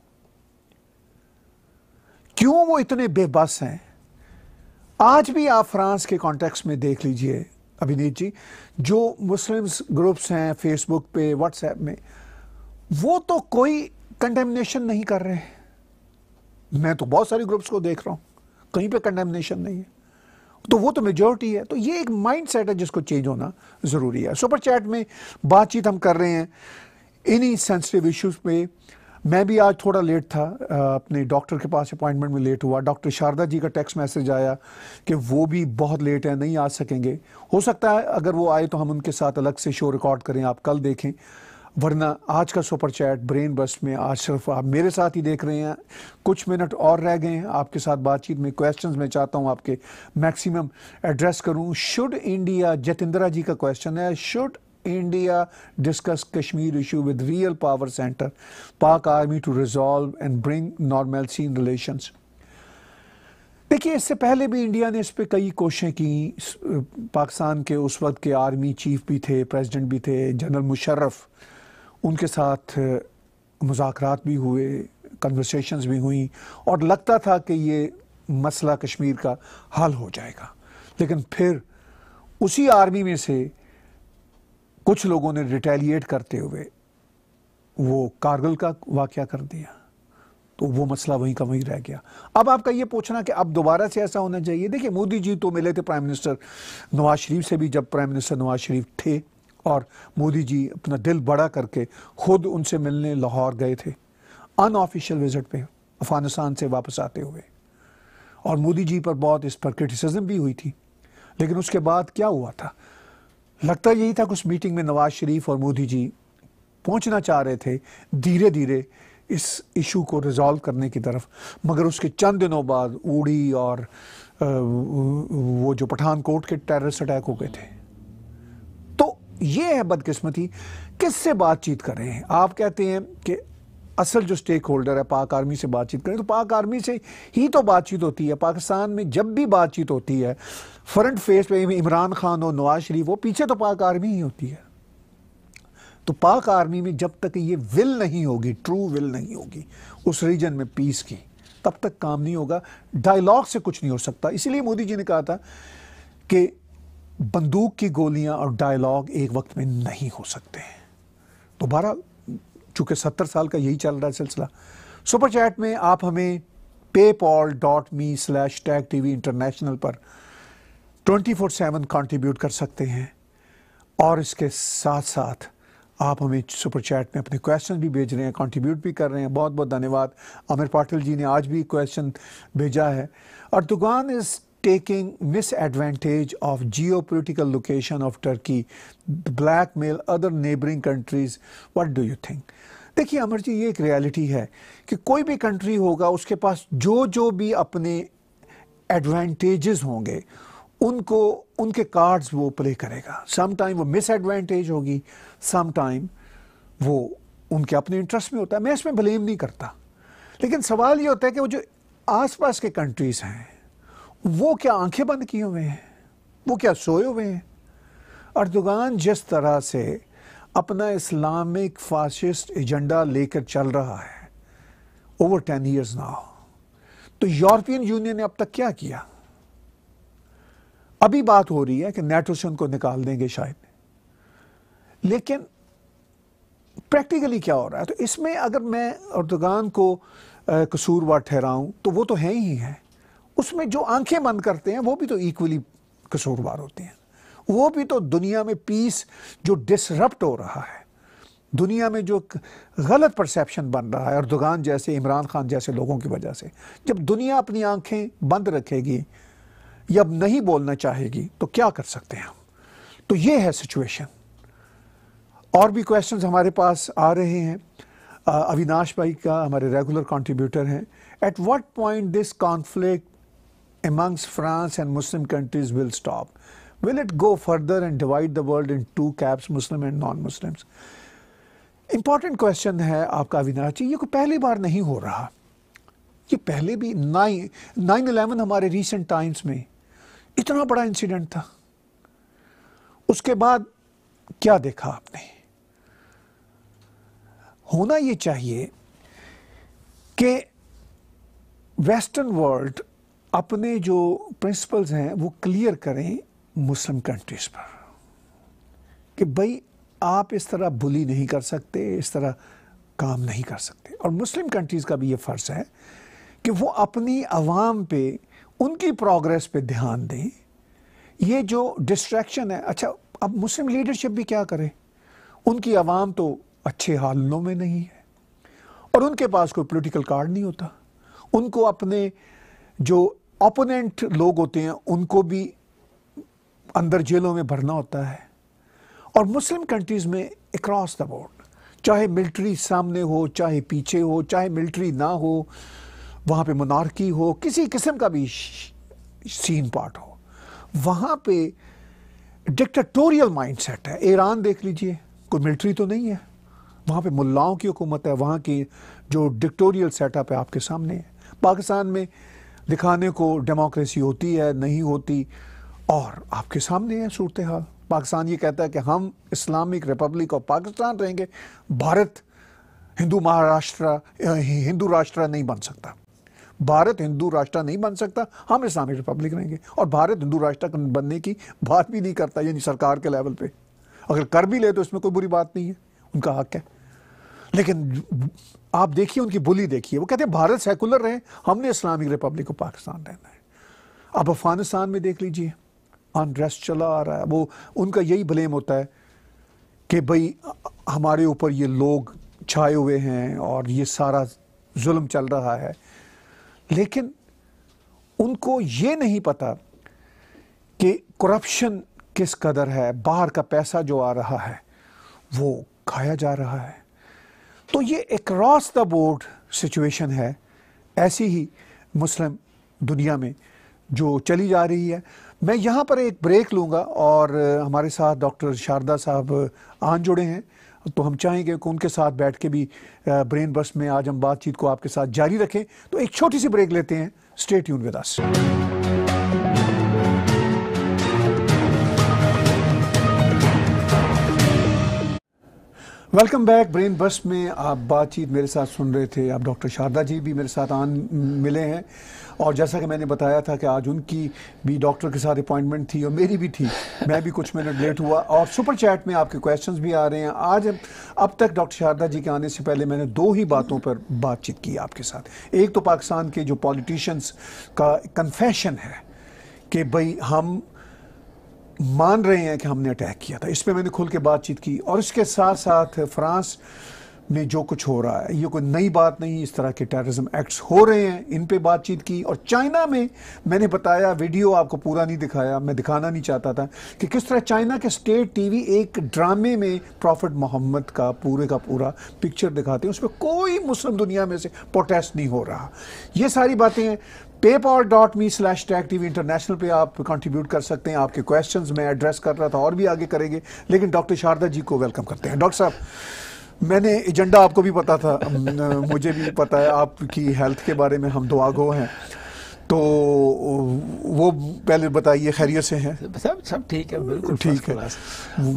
क्यों वो इतने बेबस हैं आज भी आप फ्रांस के कॉन्टेक्स्ट में देख लीजिए अभिनीत जी जो मुस्लिम्स ग्रुप्स हैं फेसबुक पे व्हाट्सएप में वो तो कोई कंडेमनेशन नहीं कर रहे हैं मैं तो बहुत सारे ग्रुप्स को देख रहा हूं कहीं पे कंटेमनेशन नहीं है तो वो तो मेजोरिटी है तो ये एक माइंड सेट है जिसको चेंज होना ज़रूरी है सुपर चैट में बातचीत हम कर रहे हैं इन्हीं सेंसिटिव इश्यूज पे मैं भी आज थोड़ा लेट था अपने डॉक्टर के पास अपॉइंटमेंट में लेट हुआ डॉक्टर शारदा जी का टेक्स्ट मैसेज आया कि वो भी बहुत लेट है नहीं आ सकेंगे हो सकता है अगर वो आए तो हम उनके साथ अलग से शो रिकॉर्ड करें आप कल देखें वरना आज का सुपर चैट ब्रेन बस्ट में आज सिर्फ आप मेरे साथ ही देख रहे हैं कुछ मिनट और रह गए हैं आपके साथ बातचीत में क्वेश्चंस मैं चाहता हूं आपके मैक्सिमम एड्रेस करूं शुड इंडिया जतिंदरा जी का क्वेश्चन है should India discussed Kashmir issue with real power center, Pak army to resolve and bring normalcy in relations. देखिए इससे पहले भी इंडिया ने इस पर कई कोशिशें की पाकिस्तान के उस वक्त के आर्मी चीफ भी थे प्रेसिडेंट भी थे जनरल मुशर्रफ उनके साथ मुजाकरात भी हुए कन्वर्सेशंस भी हुई और लगता था कि ये मसला कश्मीर का हल हो जाएगा लेकिन फिर उसी आर्मी में से कुछ लोगों ने रिटेलिएट करते हुए वो कारगिल का वाक्य कर दिया तो वो मसला वहीं का वहीं रह गया अब आपका ये पूछना कि अब दोबारा से ऐसा होना चाहिए देखिए मोदी जी तो मिले थे प्राइम मिनिस्टर नवाज शरीफ से भी जब प्राइम मिनिस्टर नवाज शरीफ थे और मोदी जी अपना दिल बड़ा करके खुद उनसे मिलने लाहौर गए थे अनऑफिशियल विजिट पे अफगानिस्तान से वापस आते हुए और मोदी जी पर बहुत इस पर क्रिटिसिज्म भी हुई थी लेकिन उसके बाद क्या हुआ था लगता यही था कि उस मीटिंग में नवाज शरीफ और मोदी जी पहुंचना चाह रहे थे धीरे धीरे इस इशू को रिजॉल्व करने की तरफ मगर उसके चंद दिनों बाद उड़ी और वो जो पठानकोट के टेररिस्ट अटैक हो गए थे तो ये है बदकिस्मती किससे बातचीत कर रहे हैं आप कहते हैं कि असल जो स्टेक होल्डर है पाक आर्मी से बातचीत करें तो पाक आर्मी से ही तो बातचीत होती है पाकिस्तान में जब भी बातचीत होती है फ्रंट फेस पे इमरान खान और नवाज शरीफ वो पीछे तो पाक आर्मी ही होती है तो पाक आर्मी में जब तक ये विल नहीं होगी ट्रू विल नहीं होगी उस रीजन में पीस की तब तक काम नहीं होगा डायलॉग से कुछ नहीं हो सकता इसीलिए मोदी जी ने कहा था कि बंदूक की गोलियां और डायलॉग एक वक्त में नहीं हो सकते हैं दोबारा चूंकि सत्तर साल का यही चल रहा है सिलसिला सुपर चैट में आप हमें PayPal dot me slash tag T V international पर ट्वेंटी फोर सेवन कॉन्ट्रीब्यूट कर सकते हैं और इसके साथ साथ आप हमें सुपर चैट में अपने क्वेश्चन भी भेज रहे हैं कॉन्ट्रीब्यूट भी कर रहे हैं बहुत बहुत धन्यवाद अमिर पाटिल जी ने आज भी क्वेश्चन भेजा है Erdogan is taking misadvantage of location of Turkey blackmail other neighbouring countries what do you think देखिए अमर जी ये एक रियलिटी है कि कोई भी कंट्री होगा उसके पास जो जो भी अपने एडवांटेजेस होंगे उनको उनके कार्ड्स वो प्ले करेगा सम टाइम वो मिस एडवांटेज होगी सम टाइम वो उनके अपने इंटरेस्ट में होता है मैं इसमें ब्लेम नहीं करता लेकिन सवाल ये होता है कि वो जो आसपास के कंट्रीज़ हैं वो क्या आंखें बंद किए हुए हैं वो क्या सोए हुए हैं अर्दुगान जिस तरह से अपना इस्लामिक फासिस्ट एजेंडा लेकर चल रहा है ओवर टेन ईयर्स ना हो तो यूरोपियन यूनियन ने अब तक क्या किया अभी बात हो रही है कि नेटो से उनको निकाल देंगे शायद लेकिन प्रैक्टिकली क्या हो रहा है तो इसमें अगर मैं अर्दगान को कसूरवार ठहराऊं तो वो तो है ही है उसमें जो आंखें बंद करते हैं वो भी तो इक्वली कसूरवार होते हैं वो भी तो दुनिया में पीस जो डिसरप्ट हो रहा है दुनिया में जो गलत परसेप्शन बन रहा है और दुगान जैसे इमरान खान जैसे लोगों की वजह से जब दुनिया अपनी आंखें बंद रखेगी या नहीं बोलना चाहेगी तो क्या कर सकते हैं हम तो ये है सिचुएशन और भी क्वेश्चंस हमारे पास आ रहे हैं अविनाश भाई का हमारे रेगुलर कॉन्ट्रीब्यूटर हैं at what point this conflict amongst France and Muslim countries will stop Will it go further and divide the world in two camps, Muslim and non-Muslims? Important question है आपका अविनाश जी ये को पहली बार नहीं हो रहा ये पहले भी नाइन नाइन इलेवन हमारे रिसेंट टाइम्स में इतना बड़ा इंसिडेंट था उसके बाद क्या देखा आपने होना ये चाहिए कि वेस्टर्न वर्ल्ड अपने जो प्रिंसिपल्स हैं वो क्लियर करें मुस्लिम कंट्रीज़ पर कि भाई आप इस तरह बुली नहीं कर सकते इस तरह काम नहीं कर सकते और मुस्लिम कंट्रीज़ का भी ये फ़र्ज़ है कि वो अपनी आवाम पे उनकी प्रोग्रेस पे ध्यान दें ये जो डिस्ट्रैक्शन है अच्छा अब मुस्लिम लीडरशिप भी क्या करे उनकी आवाम तो अच्छे हालों में नहीं है और उनके पास कोई पोलिटिकल कार्ड नहीं होता उनको अपने जो अपोनेंट लोग होते हैं उनको भी अंदर जेलों में भरना होता है और मुस्लिम कंट्रीज़ में अक्रॉस द बोर्ड चाहे मिलिट्री सामने हो चाहे पीछे हो चाहे मिलिट्री ना हो वहाँ पे मनारकी हो किसी किस्म का भी सीन पार्ट हो वहाँ पे डिक्टाटोरियल माइंडसेट है ईरान देख लीजिए कोई मिलिट्री तो नहीं है वहाँ पे मुल्लाओं की हुकूमत है वहाँ की जो डिक्टोरियल सेटअप है आपके सामने है पाकिस्तान में दिखाने को डेमोक्रेसी होती है नहीं होती और आपके सामने है सूरत हाल पाकिस्तान ये कहता है कि हम इस्लामिक रिपब्लिक ऑफ पाकिस्तान रहेंगे भारत हिंदू महाराष्ट्र हिंदू राष्ट्र नहीं बन सकता भारत हिंदू राष्ट्र नहीं बन सकता हम इस्लामिक रिपब्लिक रहेंगे और भारत हिंदू राष्ट्र बनने की बात भी नहीं करता यानी सरकार के लेवल पर अगर कर भी ले तो इसमें कोई बुरी बात नहीं है उनका हक है लेकिन आप देखिए उनकी बोली देखिए वो कहते हैं भारत सेकुलर रहे हमने इस्लामिक रिपब्लिक ऑफ पाकिस्तान रहना है आप अफगानिस्तान में देख लीजिए अनरेस्ट चला आ रहा है वो उनका यही ब्लेम होता है कि भाई हमारे ऊपर ये लोग छाए हुए हैं और ये सारा जुल्म चल रहा है लेकिन उनको ये नहीं पता कि करप्शन किस कदर है बाहर का पैसा जो आ रहा है वो खाया जा रहा है तो ये रॉस द बोर्ड सिचुएशन है ऐसी ही मुस्लिम दुनिया में जो चली जा रही है मैं यहाँ पर एक ब्रेक लूँगा और हमारे साथ डॉक्टर शारदा साहब आन जुड़े हैं तो हम चाहेंगे कि उनके साथ बैठ के भी ब्रेन बस में आज हम बातचीत को आपके साथ जारी रखें तो एक छोटी सी ब्रेक लेते हैं स्टेट यून विद अस वेलकम बैक ब्रेन बस में आप बातचीत मेरे साथ सुन रहे थे आप डॉक्टर शारदा जी भी मेरे साथ आन मिले हैं और जैसा कि मैंने बताया था कि आज उनकी भी डॉक्टर के साथ अपॉइंटमेंट थी और मेरी भी थी मैं भी कुछ मिनट लेट हुआ और सुपर चैट में आपके क्वेश्चन भी आ रहे हैं आज अब तक डॉक्टर शारदा जी के आने से पहले मैंने दो ही बातों पर बातचीत की आपके साथ एक तो पाकिस्तान के जो पॉलिटिशियंस का कन्फेशन है कि भाई हम मान रहे हैं कि हमने अटैक किया था इस पर मैंने खुल के बातचीत की और इसके साथ साथ फ्रांस में जो कुछ हो रहा है ये कोई नई बात नहीं इस तरह के टेररिज्म एक्ट्स हो रहे हैं इन पे बातचीत की और चाइना में मैंने बताया वीडियो आपको पूरा नहीं दिखाया मैं दिखाना नहीं चाहता था कि किस तरह चाइना के स्टेट टीवी एक ड्रामे में प्रॉफिट मोहम्मद का पूरे का पूरा पिक्चर दिखाते हैं उस पर कोई मुस्लिम दुनिया में से प्रोटेस्ट नहीं हो रहा ये सारी बातें हैं PayPal dot me slash tag T V international पर आप कंट्रीब्यूट कर सकते हैं आपके क्वेश्चन मैं एड्रेस कर रहा था और भी आगे करेंगे लेकिन डॉक्टर शारदा जी को वेलकम करते हैं डॉक्टर साहब मैंने एजेंडा आपको भी पता था मुझे भी पता है आपकी हेल्थ के बारे में हम दो तो आगो हैं तो वो पहले बताइए खैरियत से हैं सब सब ठीक है बिल्कुल ठीक है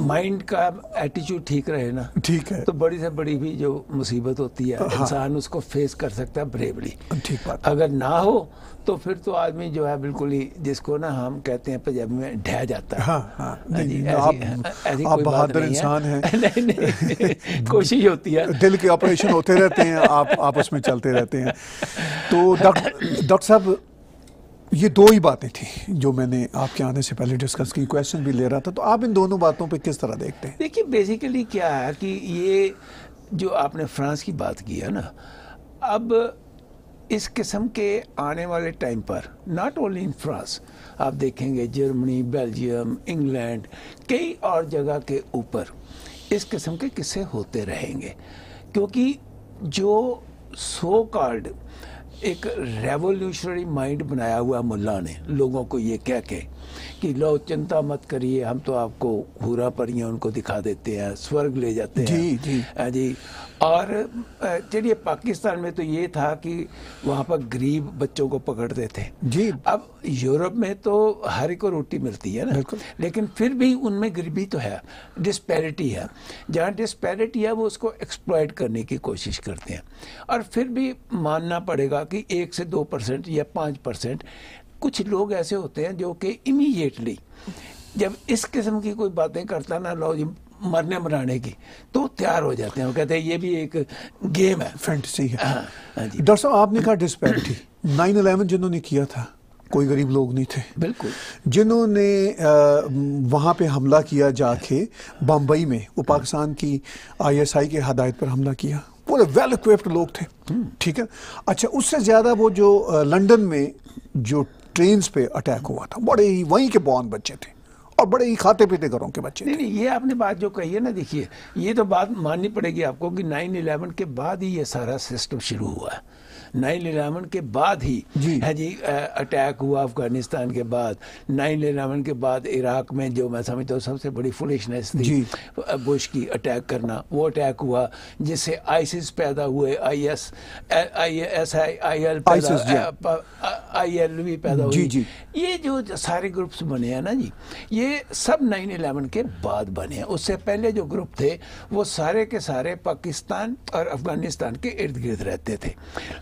माइंड का एटीट्यूड ठीक रहे ना ठीक है तो बड़ी से बड़ी भी जो मुसीबत होती है हाँ। इंसान उसको फेस कर सकता है ब्रेवली ठीक बात अगर ना हो तो फिर तो आदमी जो है बिल्कुल ही जिसको ना हम कहते हैं पंजाबी में ढह जाता है हाँ, हाँ, नहीं, नहीं, आप, ऐसी आप बहादुर इंसान है। नहीं नहीं कोशिश होती है दिल के ऑपरेशन होते रहते हैं आप आप उसमें चलते रहते हैं तो डॉक्टर साहब ये दो ही बातें थी जो मैंने आपके आने से पहले डिस्कस की क्वेश्चन भी ले रहा था तो आप इन दोनों बातों पर किस तरह देखते हैं देखिए बेसिकली क्या है कि ये जो आपने फ्रांस की बात की है ना अब इस किस्म के आने वाले टाइम पर नॉट ओनली इन फ्रांस आप देखेंगे जर्मनी बेल्जियम इंग्लैंड कई और जगह के ऊपर इस किस्म के किस्से होते रहेंगे क्योंकि जो सो कार्ड एक रेवोल्यूशनरी माइंड बनाया हुआ मुल्ला ने लोगों को ये कह के कि लो चिंता मत करिए हम तो आपको हूरा परियाँ उनको दिखा देते हैं स्वर्ग ले जाते जी, हैं जी हाँ जी और चलिए पाकिस्तान में तो ये था कि वहाँ पर गरीब बच्चों को पकड़ते थे जी अब यूरोप में तो हर को रोटी मिलती है ना लेकिन फिर भी उनमें गरीबी तो है डिस्पैरिटी है जहाँ डिस्पैरिटी है वो उसको एक्सप्लॉयट करने की कोशिश करते हैं और फिर भी मानना पड़ेगा कि एक से दो परसेंट या पाँच परसेंट कुछ लोग ऐसे होते हैं जो कि इमीडिएटली जब इस किस्म की कोई बातें करता ना लो जी मरने मराने की तो तैयार हो जाते हैं वो कहते हैं ये भी एक गेम है फैंटसी है हाँ, हाँ डॉक्टर साहब आपने कहा डिस्पैरिटी नाइन अलेवन जिन्होंने किया था कोई गरीब लोग नहीं थे बिल्कुल जिन्होंने वहाँ पे हमला किया जाके बम्बई में वो पाकिस्तान की आईएसआई के हदायत पर हमला किया पूरे वेल इक्विप्ड लोग थे हम्म। ठीक है अच्छा उससे ज़्यादा वो जो लंदन में जो ट्रेन पे अटैक हुआ था बड़े ही वहीं के बौन बच्चे थे और बड़े ही खाते पीते घरों के बच्चे नहीं नहीं ये आपने बात जो कही है ना देखिए ये तो बात माननी पड़ेगी आपको कि नाइन इलेवन के बाद ही ये सारा सिस्टम शुरू हुआ है नाइन इलेवन के बाद ही है जी अटैक हुआ अफगानिस्तान के बाद नाइन इलेवन के बाद इराक में जो मैं समझता हूँ सबसे बड़ी फुलिशनेस थी बुश की अटैक करना वो अटैक हुआ जिससे आईसिस पैदा हुए I S I S I I L I L भी पैदा हुई ये जो सारे ग्रुप्स बने हैं ना जी ये सब नाइन इलेवन के बाद बने हैं उससे पहले जो ग्रुप थे वो सारे के सारे पाकिस्तान और अफगानिस्तान के इर्द गिर्द रहते थे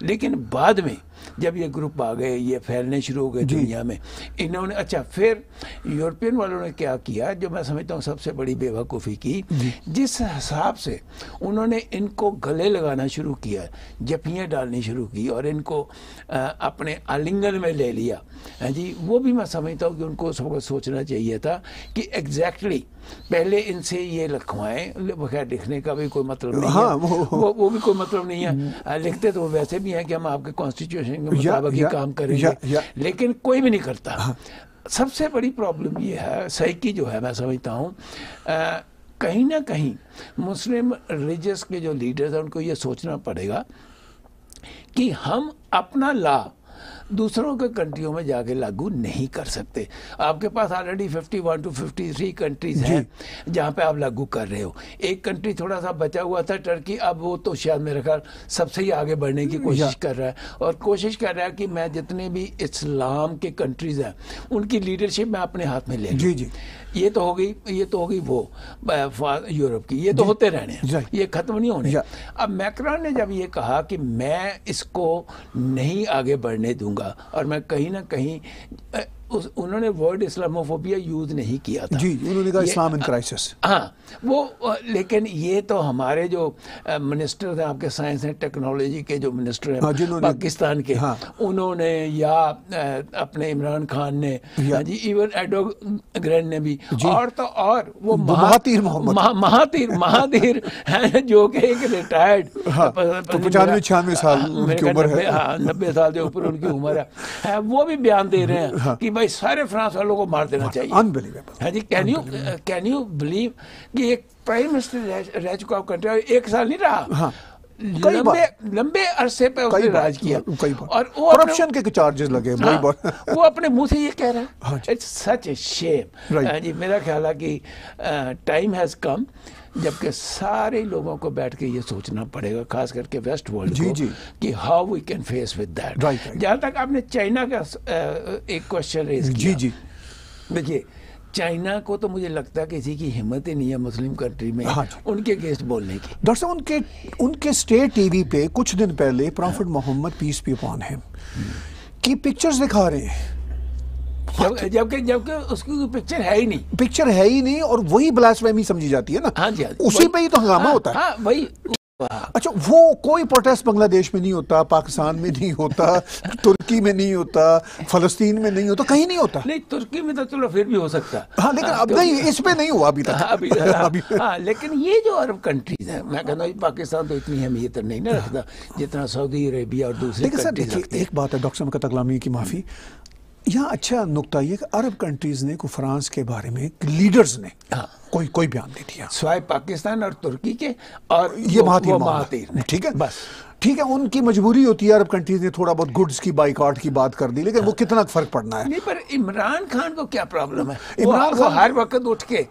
लेकिन लेकिन बाद में जब ये ग्रुप आ गए ये फैलने शुरू हो गए दुनिया में इन्होंने अच्छा फिर यूरोपियन वालों ने क्या किया जो मैं समझता हूँ सबसे बड़ी बेवकूफ़ी की जिस हिसाब से उन्होंने इनको गले लगाना शुरू किया जपियाँ डालनी शुरू की और इनको आ, अपने आलिंगन में ले लिया है जी वो भी मैं समझता हूँ कि उनको सबको सोचना चाहिए था कि एग्जैक्टली पहले इनसे ये लिखवाएं बगैर लिखने का भी कोई मतलब नहीं है हाँ, वो, वो, वो भी कोई मतलब नहीं है लिखते तो वैसे भी हैं कि हम आपके कॉन्स्टिट्यूशन कॉन्स्टिट्यूशन के मुताबिक ही काम करेंगे या, या, लेकिन कोई भी नहीं करता हाँ। सबसे बड़ी प्रॉब्लम ये है सैकी जो है मैं समझता हूँ कहीं ना कहीं मुस्लिम रिलीजस के जो लीडर्स हैं उनको ये सोचना पड़ेगा कि हम अपना ला दूसरों के कंट्रियों में जाके लागू नहीं कर सकते आपके पास ऑलरेडी 51 टू 53 कंट्रीज हैं जहाँ पे आप लागू कर रहे हो एक कंट्री थोड़ा सा बचा हुआ था टर्की अब वो तो शायद मेरे ख्याल सबसे ही आगे बढ़ने की कोशिश कर रहा है और कोशिश कर रहा है कि मैं जितने भी इस्लाम के कंट्रीज हैं उनकी लीडरशिप मैं अपने हाथ में ले जी जी ये तो हो गई ये तो हो गई वो यूरोप की ये तो होते रहने ये खत्म नहीं होने अब मैक्रॉन ने जब ये कहा कि मैं इसको नहीं आगे बढ़ने दूंगा और मैं कहीं ना कहीं उस उन्होंने वर्ड इस्लामोफोबिया यूज़ नहीं किया था जी उन्होंने कहा इस्लाम इन क्राइसिस हाँ वो लेकिन ये तो हमारे जो मिनिस्टर थे आपके साइंस एंड टेक्नोलॉजी के जो मिनिस्टर हैं हाँ, पाकिस्तान के हाँ, उन्होंने या अपने इमरान खान ने हाँ जी इवन एडो ग्रैन ने भी और तो और वो महातीर महातीर महातीर है जो कि एक रिटायर्ड हाँ, तो पचानवे छियानवे साल हाँ, हाँ, नब्बे साल से ऊपर उनकी उम्र है वो भी बयान दे रहे हैं कि भाई सारे फ्रांस वालों को मार देना चाहिए अनबिलीवेबल हाँ जी can you can you believe कि एक प्राइम मिनिस्टर रह चुका कंट्री और एक साल नहीं रहा हाँ। लंबे लंबे अरसे पे उसने राज किया कई बार और वो करप्शन के चार्जेस लगे हाँ, बार वो अपने मुंह से ये कह रहा है इट्स सच ए शेम जी मेरा ख्याल है कि टाइम हैज कम जबकि सारे लोगों को बैठ के ये सोचना पड़ेगा खास करके वेस्ट वर्ल्ड जी, को जी. कि how we can face with that जहाँ तक आपने चाइना का एक क्वेश्चन रेज किया जी जी देखिए चाइना को तो मुझे लगता है किसी की हिम्मत ही नहीं है मुस्लिम कंट्री में हाँ उनके गेस्ट बोलने की दरअसल उनके उनके स्टेट टीवी पे कुछ दिन पहले प्रॉफिट मोहम्मद पीस पी है की पिक्चर्स दिखा रहे हैं जबकि जबकि उसकी पिक्चर है ही नहीं पिक्चर है ही नहीं और वही ब्लास्फेमी समझी जाती है ना हाँ जी हाँ उसी पे ही तो हंगामा हाँ, होता है हाँ, वही अच्छा वो कोई प्रोटेस्ट बांग्लादेश में नहीं होता पाकिस्तान में नहीं होता तुर्की में नहीं होता फलस्तीन में नहीं होता कहीं नहीं होता नहीं तुर्की में तो चलो फिर भी हो सकता हाँ लेकिन अब नहीं इस पे नहीं हुआ अभी तक अभी अभी हाँ लेकिन ये जो अरब कंट्रीज हैं मैं कहता हूँ पाकिस्तान तो इतनी अहमियत नहीं ना रखता जितना सऊदी अरेबिया और दूसरे लेकिन सर देखिए एक बात है डॉक्टर मकत अगलामी की माफ़ी यहाँ अच्छा नुकता यह अरब कंट्रीज़ ने को फ्रांस के बारे में लीडर्स ने हाँ कोई कोई बयान नहीं दिया स्वाय पाकिस्तान और तुर्की के और ये महातीर महातीर ठीक है बस ठीक है उनकी मजबूरी होती है अरब कंट्रीज ने थोड़ा बहुत गुड्स की बाइकआउट की बात कर दी लेकिन वो कितना फर्क पड़ना है नहीं पर इमरान खान को क्या प्रॉब्लम है इमरान खान हर वक्त उठ के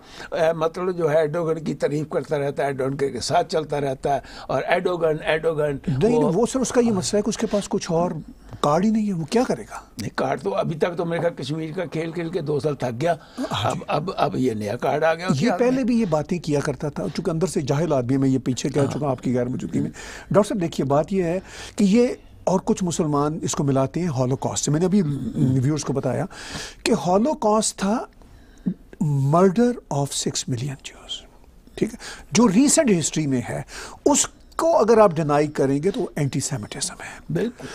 मतलब जो है एडोगन की तारीफ करता रहता है एडोगन के साथ चलता रहता है और एडोगन एडोगन नहीं वो, वो सर उसका ये मसला है कि उसके पास कुछ और कार्ड ही नहीं है वो क्या करेगा नहीं कार्ड तो अभी तक तो मेरे कश्मीर का खेल खेल के दो साल थक गया हाँ अब अब अब ये नया कार्ड आ गया ये ये पहले भी ये बातें किया करता था चूंकि अंदर से जाहिल आदमी में ये पीछे कह हाँ। चुका आपकी गैर मौजूदगी में डॉक्टर साहब देखिए बात यह है कि ये और कुछ मुसलमान इसको मिलाते हैं हॉलोकॉस्ट से मैंने अभी व्यूर्स हम्म, हम्म। को बताया कि हॉलोकॉस्ट था murder of six million Jews ठीक है जो रीसेंट हिस्ट्री में है उसको अगर आप डिनाई करेंगे तो एंटी सेमिटिज्म है बिल्कुल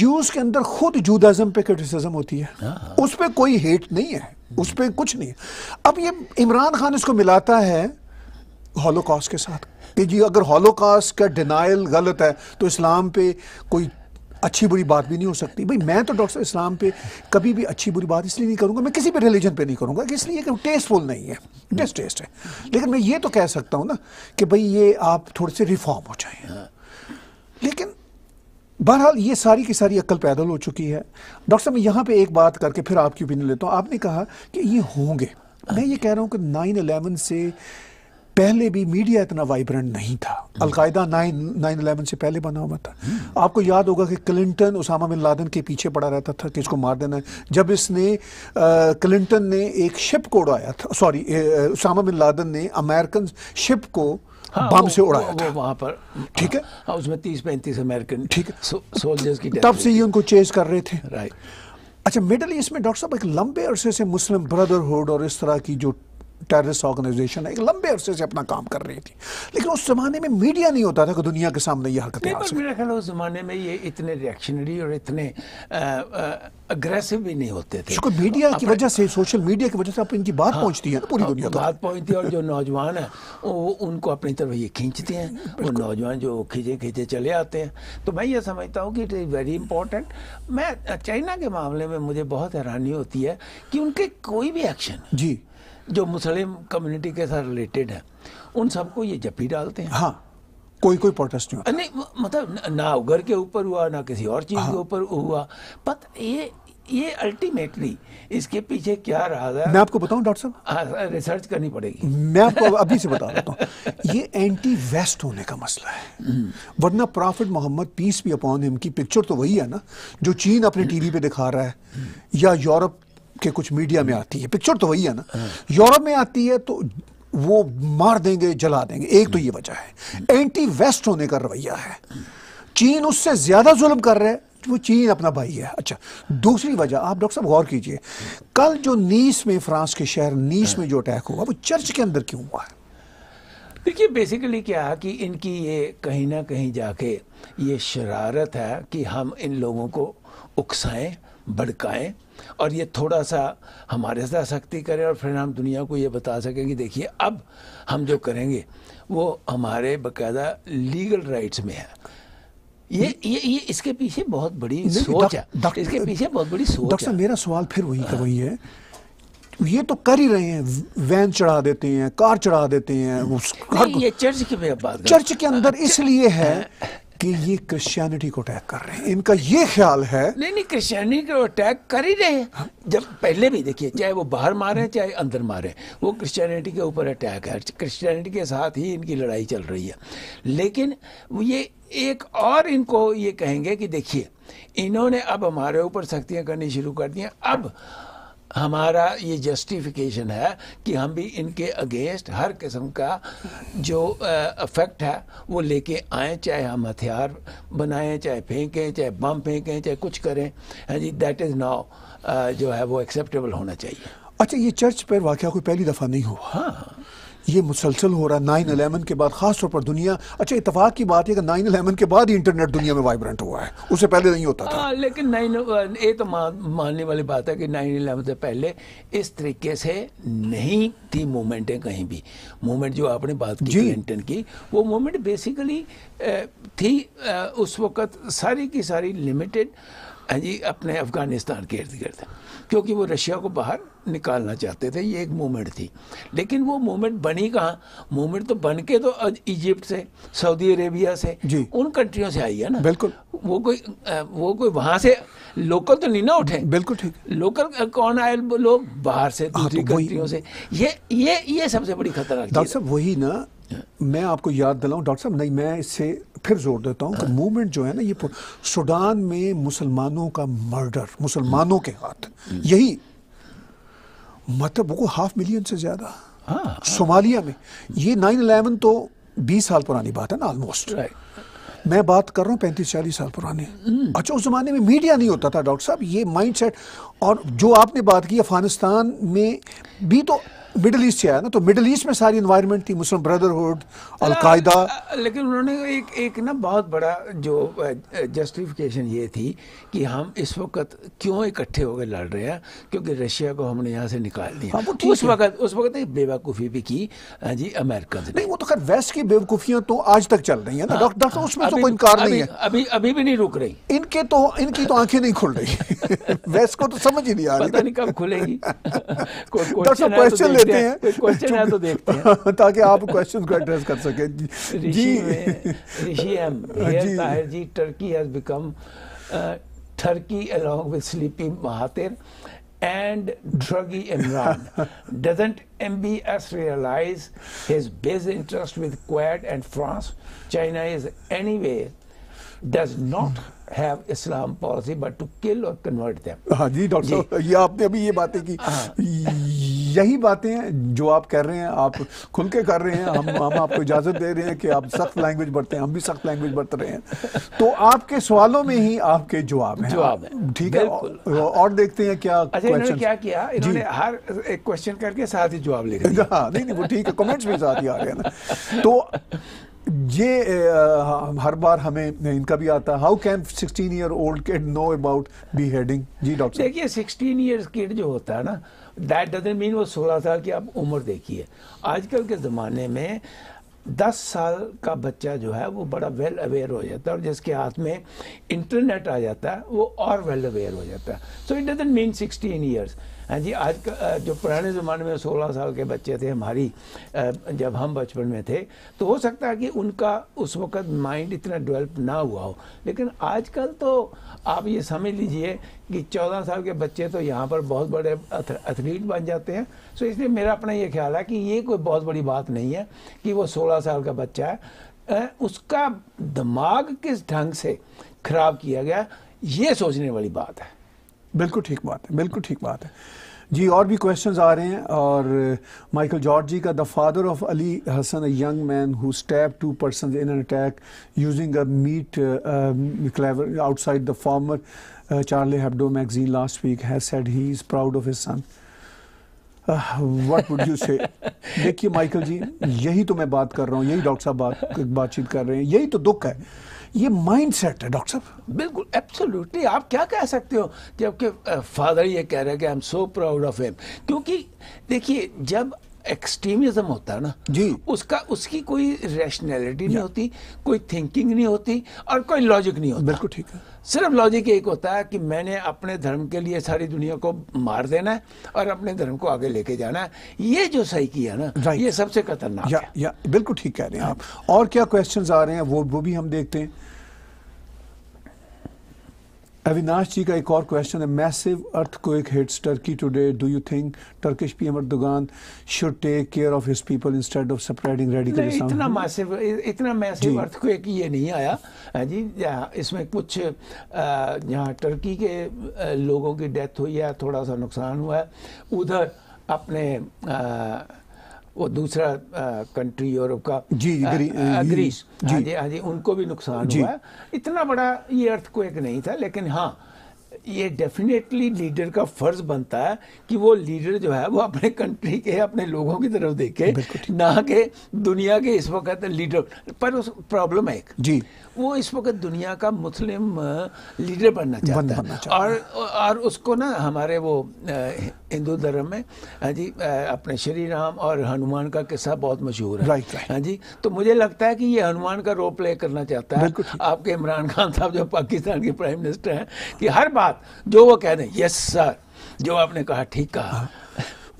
जूस के अंदर खुद जूदाजम पे क्रिटिसिज्म होती है हाँ। उस पर कोई हेट नहीं है उस पर कुछ नहीं अब ये इमरान खान इसको मिलाता है हॉलोकॉस्ट के साथ कि जी अगर हॉलोकॉस्ट का डिनाइल गलत है तो इस्लाम पे कोई अच्छी बुरी बात भी नहीं हो सकती भाई मैं तो डॉक्टर इस्लाम पे कभी भी अच्छी बुरी बात इसलिए नहीं करूँगा मैं किसी भी रिलीजन पे नहीं करूँगा इसलिए कि टेस्टफुल नहीं है डिस टेस्ट है लेकिन मैं ये तो कह सकता हूँ ना कि भाई ये आप थोड़े से रिफॉर्म हो जाए लेकिन बहरहाल ये सारी की सारी अक्ल पैदल हो चुकी है डॉक्टर साहब मैं यहाँ पे एक बात करके फिर आपकी ओपिनियन लेता हूँ आपने कहा कि ये होंगे मैं ये कह रहा हूँ कि नाइन अलेवन से पहले भी मीडिया इतना वाइब्रेंट नहीं था हम्म। अलकायदा नाइन नाइन अलेवन से पहले बना हुआ था हम्म। आपको याद होगा कि क्लिंटन उसामा बिन लादन के पीछे पड़ा रहता था कि इसको मार देना है जब इसने क्लिंटन ने एक शिप को उड़ाया था सॉरी उसामा बिन लादन ने अमेरिकन शिप को हाँ, बम से उड़ाया था वहाँ पर ठीक है हाँ, उसमें तीस पैंतीस अमेरिकन ठीक है सोल्जर्स की तब से ये उनको चेज कर रहे थे राइट अच्छा मिडल ईस्ट में डॉक्टर साहब एक लंबे अरसे से मुस्लिम ब्रदरहुड और इस तरह की जो टेररिस्ट ऑर्गेनाइजेशन है एक लंबे अरसे से अपना काम कर रही थी लेकिन उस जमाने में मीडिया नहीं होता था कि दुनिया के सामने ये हरकतें मेरा ख्याल उस जमाने में ये इतने रिएक्शनरी और इतने अग्रेसिव भी नहीं होते थे मीडिया अच्छा, की वजह से सोशल मीडिया की वजह से आप इनकी बात हाँ, पहुंचती है ना पूरी हाँ, दुनिया बात पहुंचती है और जो नौजवान है वो उनको अपनी तरफ ये खींचते हैं और नौजवान जो खींचे खींचे चले आते हैं तो मैं ये समझता हूँ कि इट इज़ वेरी इंपॉर्टेंट मैं चाइना के मामले में मुझे बहुत हैरानी होती है कि उनके कोई भी एक्शन जी जो मुस्लिम कम्युनिटी के साथ रिलेटेड है उन सबको ये जपी डालते हैं हाँ कोई कोई प्रोटेस्ट नहीं नहीं मतलब ना उगर के ऊपर हुआ ना किसी और चीज़ हाँ। के ऊपर हुआ पर ये ये अल्टीमेटली इसके पीछे क्या रहा है मैं आपको बताऊं डॉक्टर साहब रिसर्च हाँ, हाँ, करनी पड़ेगी मैं आपको अभी से बता देता हूँ ये एंटी वेस्ट होने का मसला है वरना प्रॉफिट मोहम्मद पीस भी अपॉन हिम की पिक्चर तो वही है ना जो चीन अपने टीवी पे दिखा रहा है या यूरोप के कुछ मीडिया में हम्म। आती है पिक्चर तो वही है ना यूरोप में आती है तो वो मार देंगे जला देंगे एक तो ये वजह है हम्म। एंटी वेस्ट होने का रवैया है चीन उससे ज्यादा जुल्म कर रहे हैं वो चीन अपना भाई है अच्छा दूसरी वजह आप डॉक्टर साहब गौर कीजिए कल जो नीस में फ्रांस के शहर नीस में हाँ। जो अटैक हुआ वो चर्च के अंदर क्यों हुआ है देखिए बेसिकली क्या कि इनकी ये कहीं ना कहीं जाके ये शरारत है कि हम इन लोगों को उकसाएं भड़काएं और ये थोड़ा सा हमारे साथ सख्ती करें और फिर हम दुनिया को ये बता सकें कि देखिए अब हम जो करेंगे वो हमारे बकायदा लीगल राइट्स में है ये ये ये इसके पीछे बहुत बड़ी सोच है इसके पीछे बहुत बड़ी सोच है मेरा सवाल फिर वही का हाँ। वही है ये तो कर ही रहे हैं वैन चढ़ा देते हैं कार चढ़ा देते हैं उस ये चर्च की बात चर्च के अंदर हाँ, इसलिए है हाँ। कि ये क्रिश्चियनिटी को अटैक कर रहे हैं इनका ये ख्याल है नहीं नहीं क्रिश्चियनिटी को अटैक कर ही रहे हैं हाँ। जब पहले भी देखिए चाहे वो बाहर मारे चाहे अंदर मारे वो क्रिश्चियनिटी के ऊपर अटैक है क्रिश्चियनिटी के साथ ही इनकी लड़ाई चल रही है लेकिन ये एक और इनको ये कहेंगे कि देखिए इन्होंने अब हमारे ऊपर सख्तियाँ करनी शुरू कर दी अब हमारा ये जस्टिफिकेशन है कि हम भी इनके अगेंस्ट हर किस्म का जो अफेक्ट है वो लेके आए चाहे हम हथियार बनाएं चाहे फेंकें चाहे बम फेंकें चाहे कुछ करें हाँ जी दैट इज़ नाउ जो है वो एक्सेप्टेबल होना चाहिए अच्छा ये चर्च पर वाक़ कोई पहली दफ़ा नहीं हुआ हाँ ये मुसलसल हो रहा है नाइन अलेवन के बाद खास तौर पर दुनिया अच्छा इतफाक की बात है कि नाइन अलेवन के बाद ही इंटरनेट दुनिया में वाइब्रेंट हुआ है उससे पहले नहीं होता था आ, हाँ, लेकिन नाइन ये तो मानने वाली बात है कि नाइन अलेवन से पहले इस तरीके से नहीं थी मूवमेंटें कहीं भी मूवमेंट जो आपने बात की क्लिंटन की वो मूवमेंट बेसिकली थी उस वक्त सारी की सारी लिमिटेड हाँ जी अपने अफगानिस्तान के इर्द गिर्द क्योंकि वो रशिया को बाहर निकालना चाहते थे ये एक मूवमेंट थी लेकिन वो मूवमेंट बनी कहाँ मूवमेंट तो बन के तो इजिप्ट से सऊदी अरेबिया से उन कंट्रियों से आई है ना बिल्कुल वो कोई वो कोई वहाँ से लोकल तो नहीं ना उठे बिल्कुल ठीक लोकल कौन आए लोग बाहर से हाँ, दूसरी तो कंट्रियों से ये ये ये सबसे बड़ी खतरनाक वही ना मैं आपको याद दिलाऊं डॉक्टर साहब नहीं मैं इससे फिर जोर देता हूं कि हाँ। मूवमेंट जो है ना ये सूडान में मुसलमानों का मर्डर मुसलमानों के हाथ यही मतलब वो हाफ मिलियन से ज़्यादा हाँ, हाँ। सोमालिया में ये नाइन अलेवन तो बीस साल पुरानी बात है ना ऑलमोस्ट मैं बात कर रहा हूँ पैंतीस चालीस साल पुराने हम्म। अच्छा उस ज़माने में मीडिया नहीं होता था डॉक्टर साहब ये माइंडसेट और जो आपने बात की अफगानिस्तान में भी तो मिडल ईस्ट से आया ना तो मिडल ईस्ट में सारी इन्वायरमेंट थी मुस्लिम ब्रदरहुड अलकायदा लेकिन उन्होंने एक एक ना बहुत बड़ा जो जस्टिफिकेशन ये थी कि हम इस वक्त क्यों इकट्ठे होकर लड़ रहे हैं क्योंकि रशिया को हमने यहाँ से निकाल दिया हाँ, उस वक्त उस वक्त एक बेवकूफ़ी भी की हाँ जी अमेरिका से नहीं वो तो खैर वेस्ट की बेवकूफ़ियाँ तो आज तक चल रही हैं ना हाँ। डॉक्टर उसमें तो कोई इनकार नहीं है अभी अभी भी नहीं रुक रही इनके तो इनकी तो आंखें नहीं खुल रही वेस्ट को तो समझ ही नहीं आ रही नहीं कब खुलेगी क्वेश्चन तो देखते हैं क्वेश्चन है तो देखते हैं ताकि आप क्वेश्चंस को एड्रेस कर सके Turkey has become Turkey along with sleepy Mahathir and druggie Imran doesn't MBS realize his best interest with Quad and France China is anyway does not Have Islam policy, but to kill or convert them. हाँ जी doctor ये आपने अभी ये बातें की हाँ। यही बातें हैं जो आप कह रहे हैं आप खुल के कर रहे हैं हम हम आपको इजाज़त दे रहे हैं कि आप सख्त लैंग्वेज बरते हैं हम भी सख्त लैंग्वेज बरत रहे हैं तो आपके सवालों में ही आपके जवाब हैं जवाब है ठीक है और देखते हैं क्या अच्छा इन्होंने क्या किया इन्होंने हर एक क्वेश्चन करके साथ ही जवाब लिख दिया हाँ नहीं नहीं वो ठीक है कॉमेंट्स भी साथ ही आ गया ना तो ये आ, हर बार हमें इनका भी आता how can sixteen year old kid know about beheading जी डॉक्टर देखिए सिक्सटीन ईयर किड जो होता है ना दैट डजेंट मीन वो सोलह साल की आप उम्र देखिए आजकल के ज़माने में दस साल का बच्चा जो है वो बड़ा वेल अवेयर हो जाता है और जिसके हाथ में इंटरनेट आ जाता है वो और वेल अवेयर हो जाता है so it doesn't mean sixteen years हाँ जी आज का जो पुराने ज़माने में 16 साल के बच्चे थे हमारी जब हम बचपन में थे तो हो सकता है कि उनका उस वक्त माइंड इतना डेवलप ना हुआ हो लेकिन आजकल तो आप ये समझ लीजिए कि 14 साल के बच्चे तो यहाँ पर बहुत बड़े एथलीट बन जाते हैं सो इसलिए मेरा अपना ये ख्याल है कि ये कोई बहुत बड़ी बात नहीं है कि वो सोलह साल का बच्चा है उसका दिमाग किस ढंग से ख़राब किया गया ये सोचने वाली बात है बिल्कुल ठीक बात है बिल्कुल ठीक बात है जी और भी क्वेश्चंस आ रहे हैं और माइकल uh, जॉर्ज जी का the father of Ali Hassan a young man who stab two person in an attack using a meat cleaver outside the former Charlie Hebdo magazine last week has said he is proud of his son what would you say देखिए Michael जी यही तो मैं बात कर रहा हूँ यही doctor साहब बात बातचीत कर रहे हैं यही तो दुख है ये माइंड सेट है डॉक्टर साहब बिल्कुल एब्सोल्यूटली आप क्या कह सकते हो कि आपके फादर ये कह रहे हैं कि I am so proud of him क्योंकि देखिए जब एक्सट्रीमिज्म होता है ना जी उसका उसकी कोई रैशनैलिटी नहीं होती कोई थिंकिंग नहीं होती और कोई लॉजिक नहीं होता बिल्कुल ठीक है सिर्फ लॉजिक एक होता है कि मैंने अपने धर्म के लिए सारी दुनिया को मार देना है और अपने धर्म को आगे लेके जाना है ये जो सही किया ना ये सबसे खतरनाक या, बिल्कुल ठीक कह रहे हैं हाँ। आप और क्या क्वेश्चन आ रहे हैं वो वो भी हम देखते हैं अविनाश जी का एक और क्वेश्चन है massive earthquake hits Turkey today do you think Turkish PM Erdogan should take care of his people instead of spreading radical Islam इतना मैसिव इतना मैसिव अर्थ को एक ये नहीं आया है हाँ जी इसमें कुछ यहाँ टर्की के लोगों की डेथ हुई है थोड़ा सा नुकसान हुआ है उधर अपने आ, वो दूसरा कंट्री यूरोप का जी ग्रीस जी हाँ जी हाँ जी उनको भी नुकसान हुआ इतना बड़ा ये अर्थ को एक नहीं था लेकिन हाँ ये डेफिनेटली लीडर का फर्ज बनता है कि वो लीडर जो है वो अपने कंट्री के अपने लोगों की तरफ देखे ना के दुनिया के इस वक्त लीडर पर उस प्रॉब्लम है एक जी वो इस वक्त दुनिया का मुस्लिम लीडर बनना चाहता है और और उसको ना हमारे वो हिंदू धर्म में हाँ जी अपने श्री राम और हनुमान का किस्सा बहुत मशहूर है राइट राइट हाँ जी तो मुझे लगता है कि ये हनुमान का रोल प्ले करना चाहता है आपके इमरान खान साहब जो पाकिस्तान के प्राइम मिनिस्टर हैं कि हर बात जो वो कह दें यस सर जो आपने कहा ठीक कहा हाँ।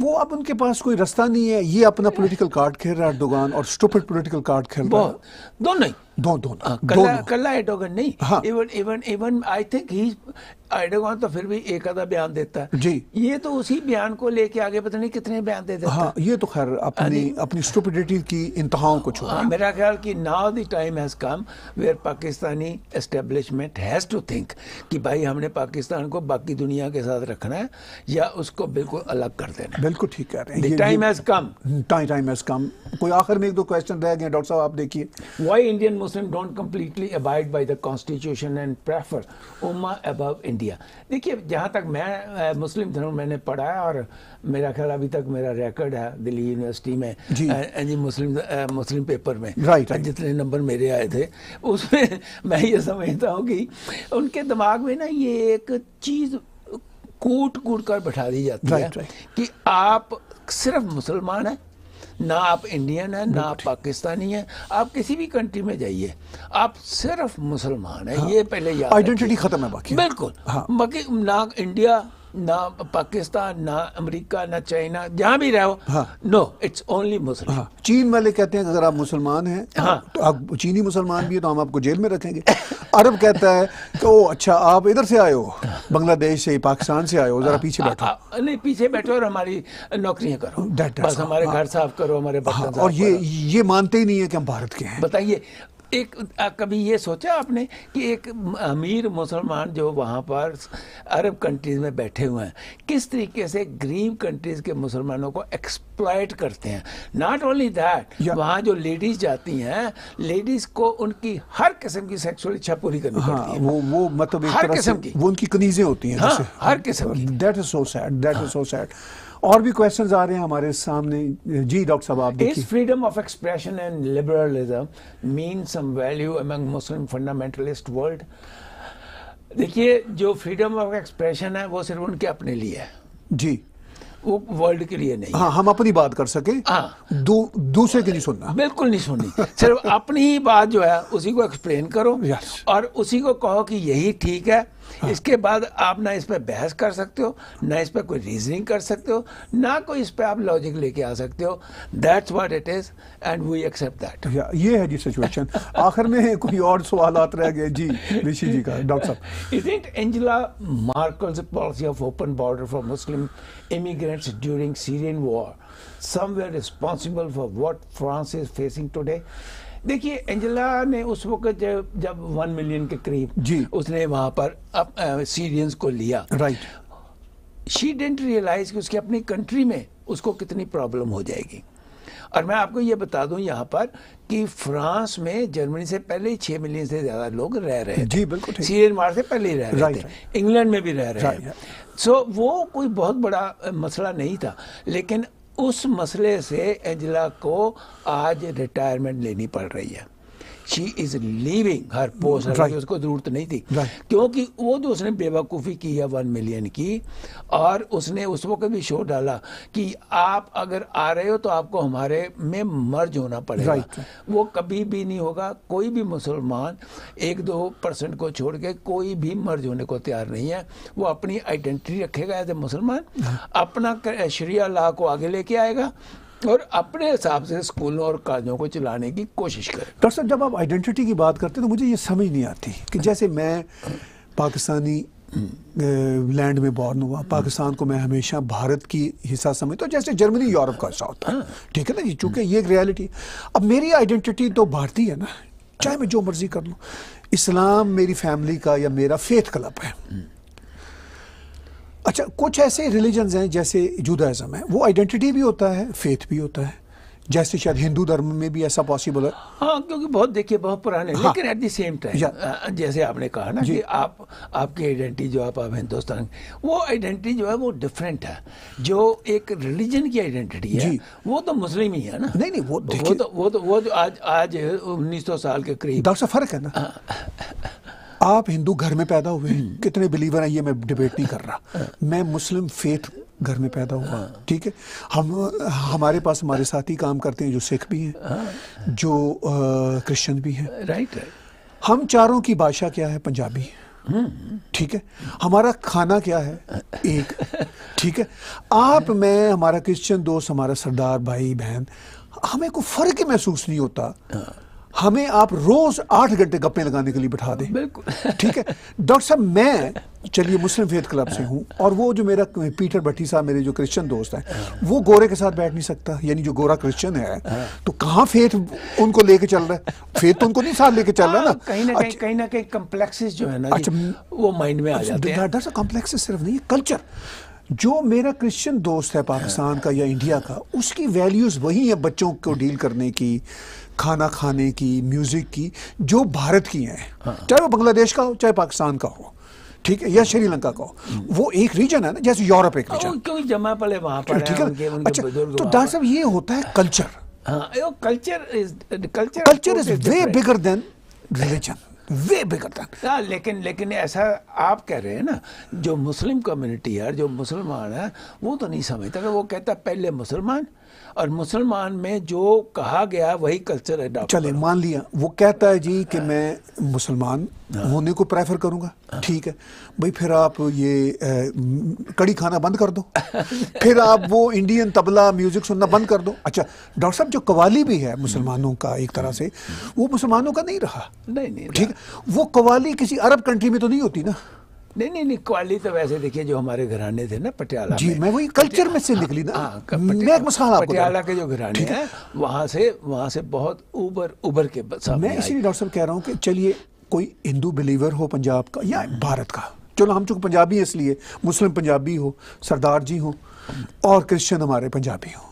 वो अब उनके पास कोई रास्ता नहीं है ये अपना पॉलिटिकल कार्ड खेल रहा है डोगान और स्टूपिड पॉलिटिकल कार्ड खेल रहा है दोनों दो दोनों uh, कल्ला कल्ला एडोगन नहीं even even even I think he Erdogan तो फिर भी एक आधा बयान देता है जी ये तो उसी बयान को लेके आगे पता नहीं कितने बयान दे देता हाँ, ये तो खैर अपनी हाँ अपनी स्टूपिडिटी की इंतहाओं को छोड़ा हाँ, मेरा ख्याल कि now the time has come where Pakistani establishment has to think कि भाई हमने पाकिस्तान को बाकी दुनिया के साथ रखना है या उसको बिल्कुल अलग कर देना बिल्कुल ठीक कह रहे हैं time has come time has come कोई आखिर में एक दो क्वेश्चन रह गए डॉक्टर साहब आप देखिए why Indian Muslim don't completely abide by the constitution and prefer ummah above India देखिए जहाँ तक मैं मुस्लिम धर्म मैंने पढ़ा है और मेरा ख्याल अभी तक मेरा रिकॉर्ड है दिल्ली यूनिवर्सिटी में जी, मुस्लिम मुस्लिम पेपर में राइट right, जितने नंबर मेरे आए थे उसमें मैं ये समझता हूँ कि उनके दिमाग में ना ये एक चीज़ कूट कूट कर बैठा दी जाती right, है right. कि आप सिर्फ मुसलमान हैं ना आप इंडियन हैं ना आप पाकिस्तानी हैं आप किसी भी कंट्री में जाइए आप सिर्फ मुसलमान हैं हाँ। ये पहले आइडेंटिटी खत्म है बाकी बिल्कुल हाँ। बाकी ना इंडिया ना पाकिस्तान ना अमेरिका ना चाइना जहाँ भी रहो नो इट्स ओनली मुस्लिम चीन वाले कहते हैं अगर आप मुसलमान हैं तो हाँ तो आप चीनी मुसलमान भी है तो हम आपको जेल में रखेंगे अरब कहता है कि तो ओ अच्छा आप इधर से आए हो बांग्लादेश से पाकिस्तान से आए हो जरा पीछे बैठो नहीं पीछे बैठो और हमारी नौकरियाँ करो बस हमारे हाँ। घर साफ करो हमारे हाँ, और ये ये मानते ही नहीं है कि हम भारत के हैं बताइए एक आ, कभी ये सोचा आपने कि एक अमीर मुसलमान जो वहाँ पर अरब कंट्रीज़ में बैठे हुए हैं किस तरीके से गरीब कंट्रीज़ के मुसलमानों को एक्सप्लॉयट करते हैं नॉट ओनली दैट वहाँ जो लेडीज़ जाती हैं लेडीज़ को उनकी हर किस्म की सेक्सुअल इच्छा पूरी करनी हाँ, पड़ती है वो वो मतलब हर किस्म की वो उनकी कनीज़ें होती हैं हाँ, हर किस्म that is so sad that is so sad और भी क्वेश्चन आ रहे हैं हमारे सामने जी डॉक्टर साहब आप देखिए freedom of expression and liberalism mean some value among Muslim fundamentalist world देखिए जो फ्रीडम ऑफ एक्सप्रेशन है वो सिर्फ उनके अपने लिए है जी वो वर्ल्ड के लिए नहीं हाँ हम अपनी बात कर सके हाँ दू, दूसरे की नहीं सुनना बिल्कुल नहीं सुननी सिर्फ अपनी ही बात जो है उसी को एक्सप्लेन करो और उसी को कहो कि यही ठीक है हाँ। इसके बाद आप ना इस पर बहस कर सकते हो ना इस पर कोई रीजनिंग कर सकते हो ना कोई इस पर आप लॉजिक लेके आ सकते हो that's what it is and we accept that ये है जी सिचुएशन आखिर में कोई और सवाल रह गए जी ऋषि जी का डॉक्टर साहब is it Angela Merkel's policy of open border for Muslim immigrants during Syrian war some were responsible for what France is facing today. देखिए एंजेला ने उस वक्त जब जब वन मिलियन के करीब जी उसने वहां पर अप, आ, सीरियंस को लिया राइट शी डेंट रियलाइज कि उसके अपनी कंट्री में उसको कितनी प्रॉब्लम हो जाएगी और मैं आपको ये बता दूं यहाँ पर कि फ्रांस में जर्मनी से पहले ही छः मिलियन से ज़्यादा लोग रह रहे हैं जी बिल्कुल सीरियन मार से पहले ही रह रहे थे इंग्लैंड में भी रह रहे हैं सो so, वो कोई बहुत बड़ा मसला नहीं था लेकिन उस मसले से एंजला को आज रिटायरमेंट लेनी पड़ रही है she is leaving her post right. उसको जरूरत नहीं थी right. क्योंकि वो जो उसने बेवकूफ़ी की है वन मिलियन की और उसने उस वक्त भी शो डाला कि आप अगर आ रहे हो तो आपको हमारे में मर्ज होना पड़ेगा right. वो कभी भी नहीं होगा कोई भी मुसलमान एक दो परसेंट को छोड़ के कोई भी मर्ज होने को तैयार नहीं है वो अपनी आइडेंटिटी रखेगा एज ए मुसलमान अपना शरिया ला को आगे लेके आएगा और अपने हिसाब से स्कूलों और कॉलेजों को चलाने की कोशिश करें डॉक्टर साहब जब आप आइडेंटिटी की बात करते हैं तो मुझे ये समझ नहीं आती कि जैसे मैं पाकिस्तानी लैंड में बॉर्न हुआ पाकिस्तान को मैं हमेशा भारत की हिस्सा समझता हूँ जैसे जर्मनी यूरोप का हिस्सा होता है ठीक है ना ये चूँकि ये एक रियलिटी अब मेरी आइडेंटिटी तो भारतीय है ना चाहे मैं जो मर्जी कर लूँ इस्लाम मेरी फैमिली का या मेरा फेथ क्लब है अच्छा कुछ ऐसे रिलीजन हैं जैसे जुदाइज़म है वो आइडेंटिटी भी होता है फेथ भी होता है जैसे शायद हिंदू धर्म में भी ऐसा पॉसिबल है हाँ क्योंकि बहुत देखिए बहुत पुराने हाँ, लेकिन एट द सेम टाइम जैसे आपने कहा ना कि आप आपकी आइडेंटिटी जो आप आप हिंदुस्तान वो आइडेंटिटी जो है वो डिफरेंट है जो एक रिलीजन की आइडेंटिटी है वो तो मुस्लिम ही है ना नहीं नहीं वो वो तो वो तो वो जो तो आज आज उन्नीस साल के करीब फर्क है ना हाँ। आप हिंदू घर में पैदा हुए कितने बिलीवर हैं ये मैं डिबेट नहीं कर रहा मैं मुस्लिम फेथ घर में पैदा हुआ ठीक है हम हमारे पास हमारे साथी काम करते हैं जो सिख भी हैं जो क्रिश्चियन भी हैं राइट हम चारों की भाषा क्या है पंजाबी ठीक है हमारा खाना क्या है एक ठीक है आप मैं हमारा क्रिश्चियन दोस्त हमारा सरदार भाई बहन हमें कोई फर्क ही महसूस नहीं होता हमें आप रोज आठ घंटे गप्पे लगाने के लिए बिठा दें बिल्कुल ठीक है डॉक्टर साहब मैं चलिए मुस्लिम फेथ क्लब से हूँ और वो जो मेरा पीटर भट्टी साहब मेरे जो क्रिश्चियन दोस्त हैं हाँ। वो गोरे के साथ बैठ नहीं सकता यानी जो गोरा क्रिश्चियन है हाँ। तो कहाँ फेथ उनको लेके चल रहा है फेथ तो उनको नहीं साथ लेके चल रहा ना हाँ, कहीं ना कहीं अच्छा। कहीं ना कहीं कम्प्लेक्सेस जो है ना अच्छा वो माइंड में आ अच्छा, जाते हैं डॉक्टर साहब कॉम्प्लेक्सेस सिर्फ नहीं है कल्चर जो मेरा क्रिश्चियन दोस्त है पाकिस्तान का या इंडिया का उसकी वैल्यूज़ वही है बच्चों को डील करने की खाना खाने की म्यूज़िक की जो भारत की हैं हाँ। चाहे वो बांग्लादेश का हो चाहे पाकिस्तान का हो ठीक है या श्रीलंका का हो हम्म। वो एक रीजन है ना जैसे यूरोप एक रीजन हाँ, क्योंकि जमा पले वहां पर ठीक है अच्छा तो डॉक्टर साहब ये होता है culture culture is culture is way bigger than religion way बिगड़ता हाँ, लेकिन लेकिन ऐसा आप कह रहे हैं ना जो मुस्लिम कम्युनिटी है जो मुसलमान है वो तो नहीं समझता वो कहता पहले मुसलमान और मुसलमान में जो कहा गया वही कल्चर है चले मान लिया वो कहता है जी कि हाँ। मैं मुसलमान हाँ। होने को प्रेफर करूंगा हाँ। ठीक है भाई फिर आप ये कड़ी खाना बंद कर दो फिर आप वो इंडियन तबला म्यूज़िक सुनना बंद कर दो अच्छा डॉक्टर साहब जो कवाली भी है मुसलमानों का एक तरह से वो मुसलमानों का नहीं रहा नहीं नहीं ठीक है वो कवाली किसी अरब कंट्री में तो नहीं होती ना नहीं नहीं नहीं क्वाली तो वैसे देखिए जो हमारे घराने थे ना पटियाला जी मैं वही कल्चर में से निकली ना हाँ, पटियाला पटियाला के जो घराने हैं वहाँ से वहाँ से बहुत उबर उबर के मैं इसीलिए डॉक्टर साहब कह रहा हूँ कि चलिए कोई हिंदू बिलीवर हो पंजाब का या भारत का चलो हम चूंकि पंजाबी हैं इसलिए मुस्लिम पंजाबी हो सरदार जी हो और क्रिश्चियन हमारे पंजाबी हो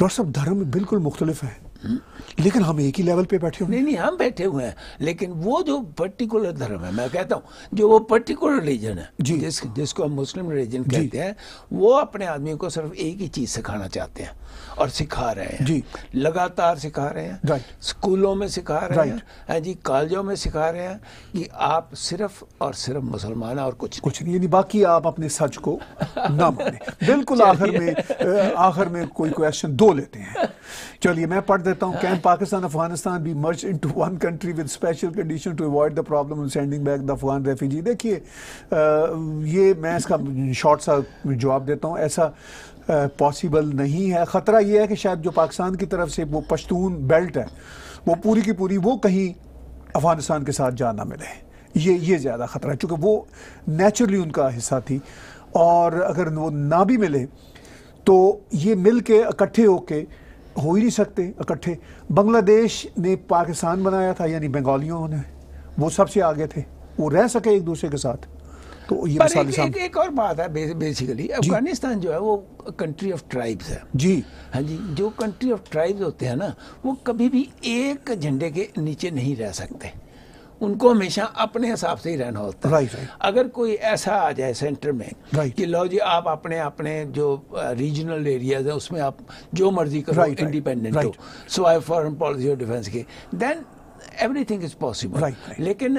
डॉक्टर साहब धर्म बिल्कुल मुख्तलिफ है लेकिन हम एक ही लेवल पे बैठे हुए नहीं नहीं हम बैठे हुए हैं लेकिन वो जो पर्टिकुलर धर्म है मैं कहता हूँ जो वो पर्टिकुलर रिलीजन है जी जिस, जिसको हम मुस्लिम रिलीजन कहते हैं वो अपने आदमी को सिर्फ एक ही चीज़ सिखाना चाहते हैं और सिखा रहे हैं जी लगातार सिखा रहे हैं right. स्कूलों में सिखा रहे right. हैं है जी कॉलेजों में सिखा रहे हैं कि आप सिर्फ और सिर्फ मुसलमान और कुछ कुछ नहीं यानी बाकी आप अपने सच को ना माने बिल्कुल आखिर में आखिर में कोई क्वेश्चन दो लेते हैं चलिए मैं पढ़ देता हूँ can Pakistan Afghanistan be merge into one country with special condition to avoid the problem in sending back the Afghan refugee देखिए ये मैं इसका शॉर्ट सा जवाब देता हूँ ऐसा पॉसिबल नहीं है ख़तरा ये है कि शायद जो पाकिस्तान की तरफ से वो पश्तून बेल्ट है वो पूरी की पूरी वो कहीं अफ़गानिस्तान के साथ जाना मिले ये ये ज़्यादा ख़तरा है चूँकि वो नेचुरली उनका हिस्सा थी और अगर वो ना भी मिले तो ये मिल के इकट्ठे होके हो ही नहीं सकते इकट्ठे बांग्लादेश ने पाकिस्तान बनाया था यानी बंगालियों ने वो सबसे आगे थे वो रह सके एक दूसरे के साथ तो ये मिसाल एक, एक, एक और बात है बेसिकली अफगानिस्तान जो है वो कंट्री ऑफ ट्राइब्स है जी हाँ जी जो कंट्री ऑफ ट्राइब्स होते हैं ना वो कभी भी एक झंडे के नीचे नहीं रह सकते उनको हमेशा अपने हिसाब से ही रहना होता है राइट राइट अगर कोई ऐसा आ जाए सेंटर में कि लो जी आप अपने अपने जो रीजनल एरियाज हैं उसमें आप जो मर्जी करो इंडिपेंडेंट हो आई फॉरन पॉलिसी और डिफेंस के then everything is possible. Right. लेकिन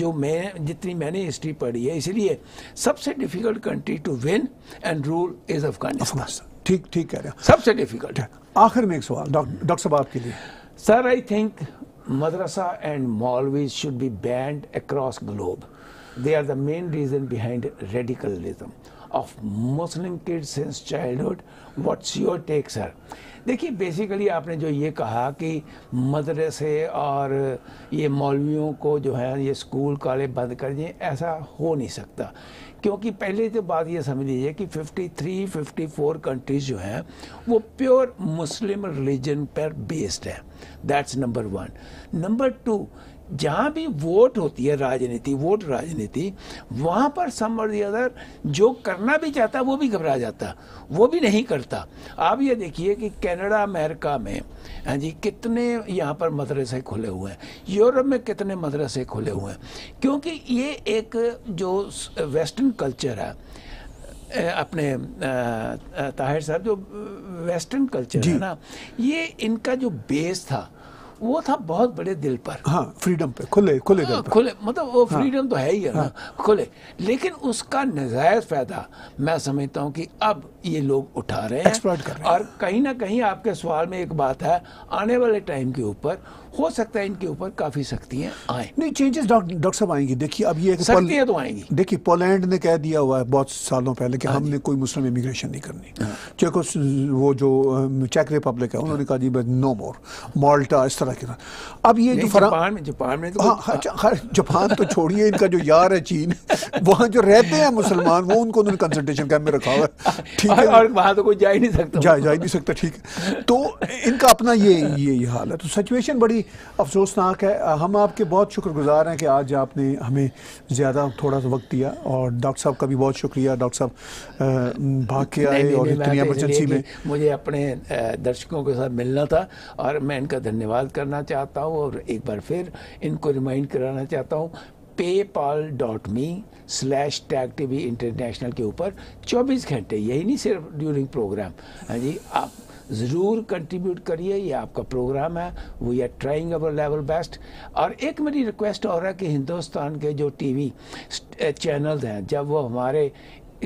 जो मैं जितनी मैंने history पढ़ी है इसलिए सबसे difficult country to win and rule is Afghanistan. ठीक ठीक कह रहे हैं। सबसे difficult है। आखिर में एक सवाल डॉक्टर साहब आपके लिए। Sir, I think madrasa and maulvis should be banned across globe. They are the main reason behind radicalism of Muslim kids since childhood. What's your take, sir? देखिए बेसिकली आपने जो ये कहा कि मदरसे और ये मौलवियों को जो है ये स्कूल कॉलेज बंद कर दिए ऐसा हो नहीं सकता क्योंकि पहले तो बात ये समझ लीजिए कि 53, 54 कंट्रीज जो हैं वो प्योर मुस्लिम रिलीजन पर बेस्ड है that's number one number two जहाँ भी वोट होती है राजनीति वोट राजनीति वहाँ पर सम और अदर जो करना भी चाहता वो भी घबरा जाता वो भी नहीं करता आप ये देखिए कि कनाडा अमेरिका में हाँ जी कितने यहाँ पर मदरसे खुले हुए हैं यूरोप में कितने मदरसे खुले हुए हैं क्योंकि ये एक जो वेस्टर्न कल्चर है अपने ताहिर साहब जो वेस्टर्न कल्चर है ना ये इनका जो बेस था वो था बहुत बड़े दिल पर हाँ फ्रीडम पे खुले खुले दिल हाँ, पर। खुले मतलब वो फ्रीडम हाँ, तो है ही है हाँ, खुले लेकिन उसका नजायज फायदा मैं समझता हूँ कि अब ये लोग उठा रहे हैं कर रहे हैं। और कहीं ना कहीं आपके सवाल में एक बात है आने वाले टाइम के ऊपर हो सकता है इनके ऊपर काफ़ी सख्तियां आए नहीं चेंजेस डॉक्टर साहब आएंगी देखिए अब ये सख्तियाँ तो आएंगी देखिए पोलैंड ने कह दिया हुआ है बहुत सालों पहले कि हाँ हमने कोई मुस्लिम इमिग्रेशन नहीं करनी चेक हाँ। वो जो चेक रिपब्लिक है उन्होंने कहा जी नो मोर माल्टा इस तरह के अब ये जो जापान में जापान में तो हाँ, अच्छा, जापान तो छोड़िए इनका जो यार है चीन वहाँ जो रहते हैं मुसलमान वो उनको उन्होंने कंसल्टेशन कैंप में रखा हुआ है ठीक है और वहाँ तो कोई जा ही नहीं सकता जा ही नहीं सकता ठीक है तो इनका अपना ये ये हाल है तो सिचुएशन बड़ी ही अफसोसनाक है हम आपके बहुत शुक्रगुजार हैं कि आज आपने हमें ज़्यादा थोड़ा सा वक्त दिया और डॉक्टर साहब का भी बहुत शुक्रिया डॉक्टर साहब भाग के आए और इतनी एमरजेंसी में मुझे अपने दर्शकों के साथ मिलना था और मैं इनका धन्यवाद करना चाहता हूँ और एक बार फिर इनको रिमाइंड कराना चाहता हूँ PayPal dot me slash tag T V international के ऊपर 24 घंटे यही नहीं सिर्फ ड्यूरिंग प्रोग्राम हाँ जी आप ज़रूर कंट्रीब्यूट करिए ये आपका प्रोग्राम है we are trying our level best और एक मेरी रिक्वेस्ट और है कि हिंदुस्तान के जो टीवी चैनल eh, हैं जब वो हमारे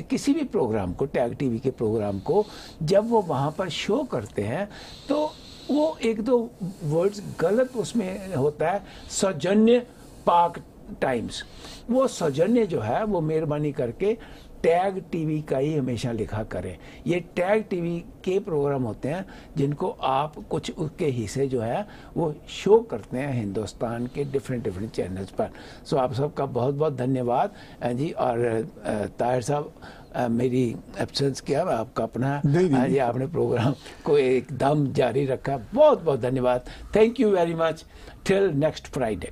किसी भी प्रोग्राम को टैग टीवी के प्रोग्राम को जब वो वहाँ पर शो करते हैं तो वो एक दो वर्ड्स गलत उसमें होता है सौजन्य पाक टाइम्स वो सौजन्य जो है वो मेहरबानी करके टैग टीवी का ही हमेशा लिखा करें ये टैग टीवी के प्रोग्राम होते हैं जिनको आप कुछ उसके हिस्से जो है वो शो करते हैं हिंदुस्तान के डिफरेंट डिफरेंट चैनल्स पर सो आप सबका बहुत बहुत धन्यवाद जी और ताहिर साहब मेरी एब्सेंस क्या आपका अपना हाँ जी आपने प्रोग्राम को एकदम जारी रखा बहुत बहुत धन्यवाद thank you very much till next Friday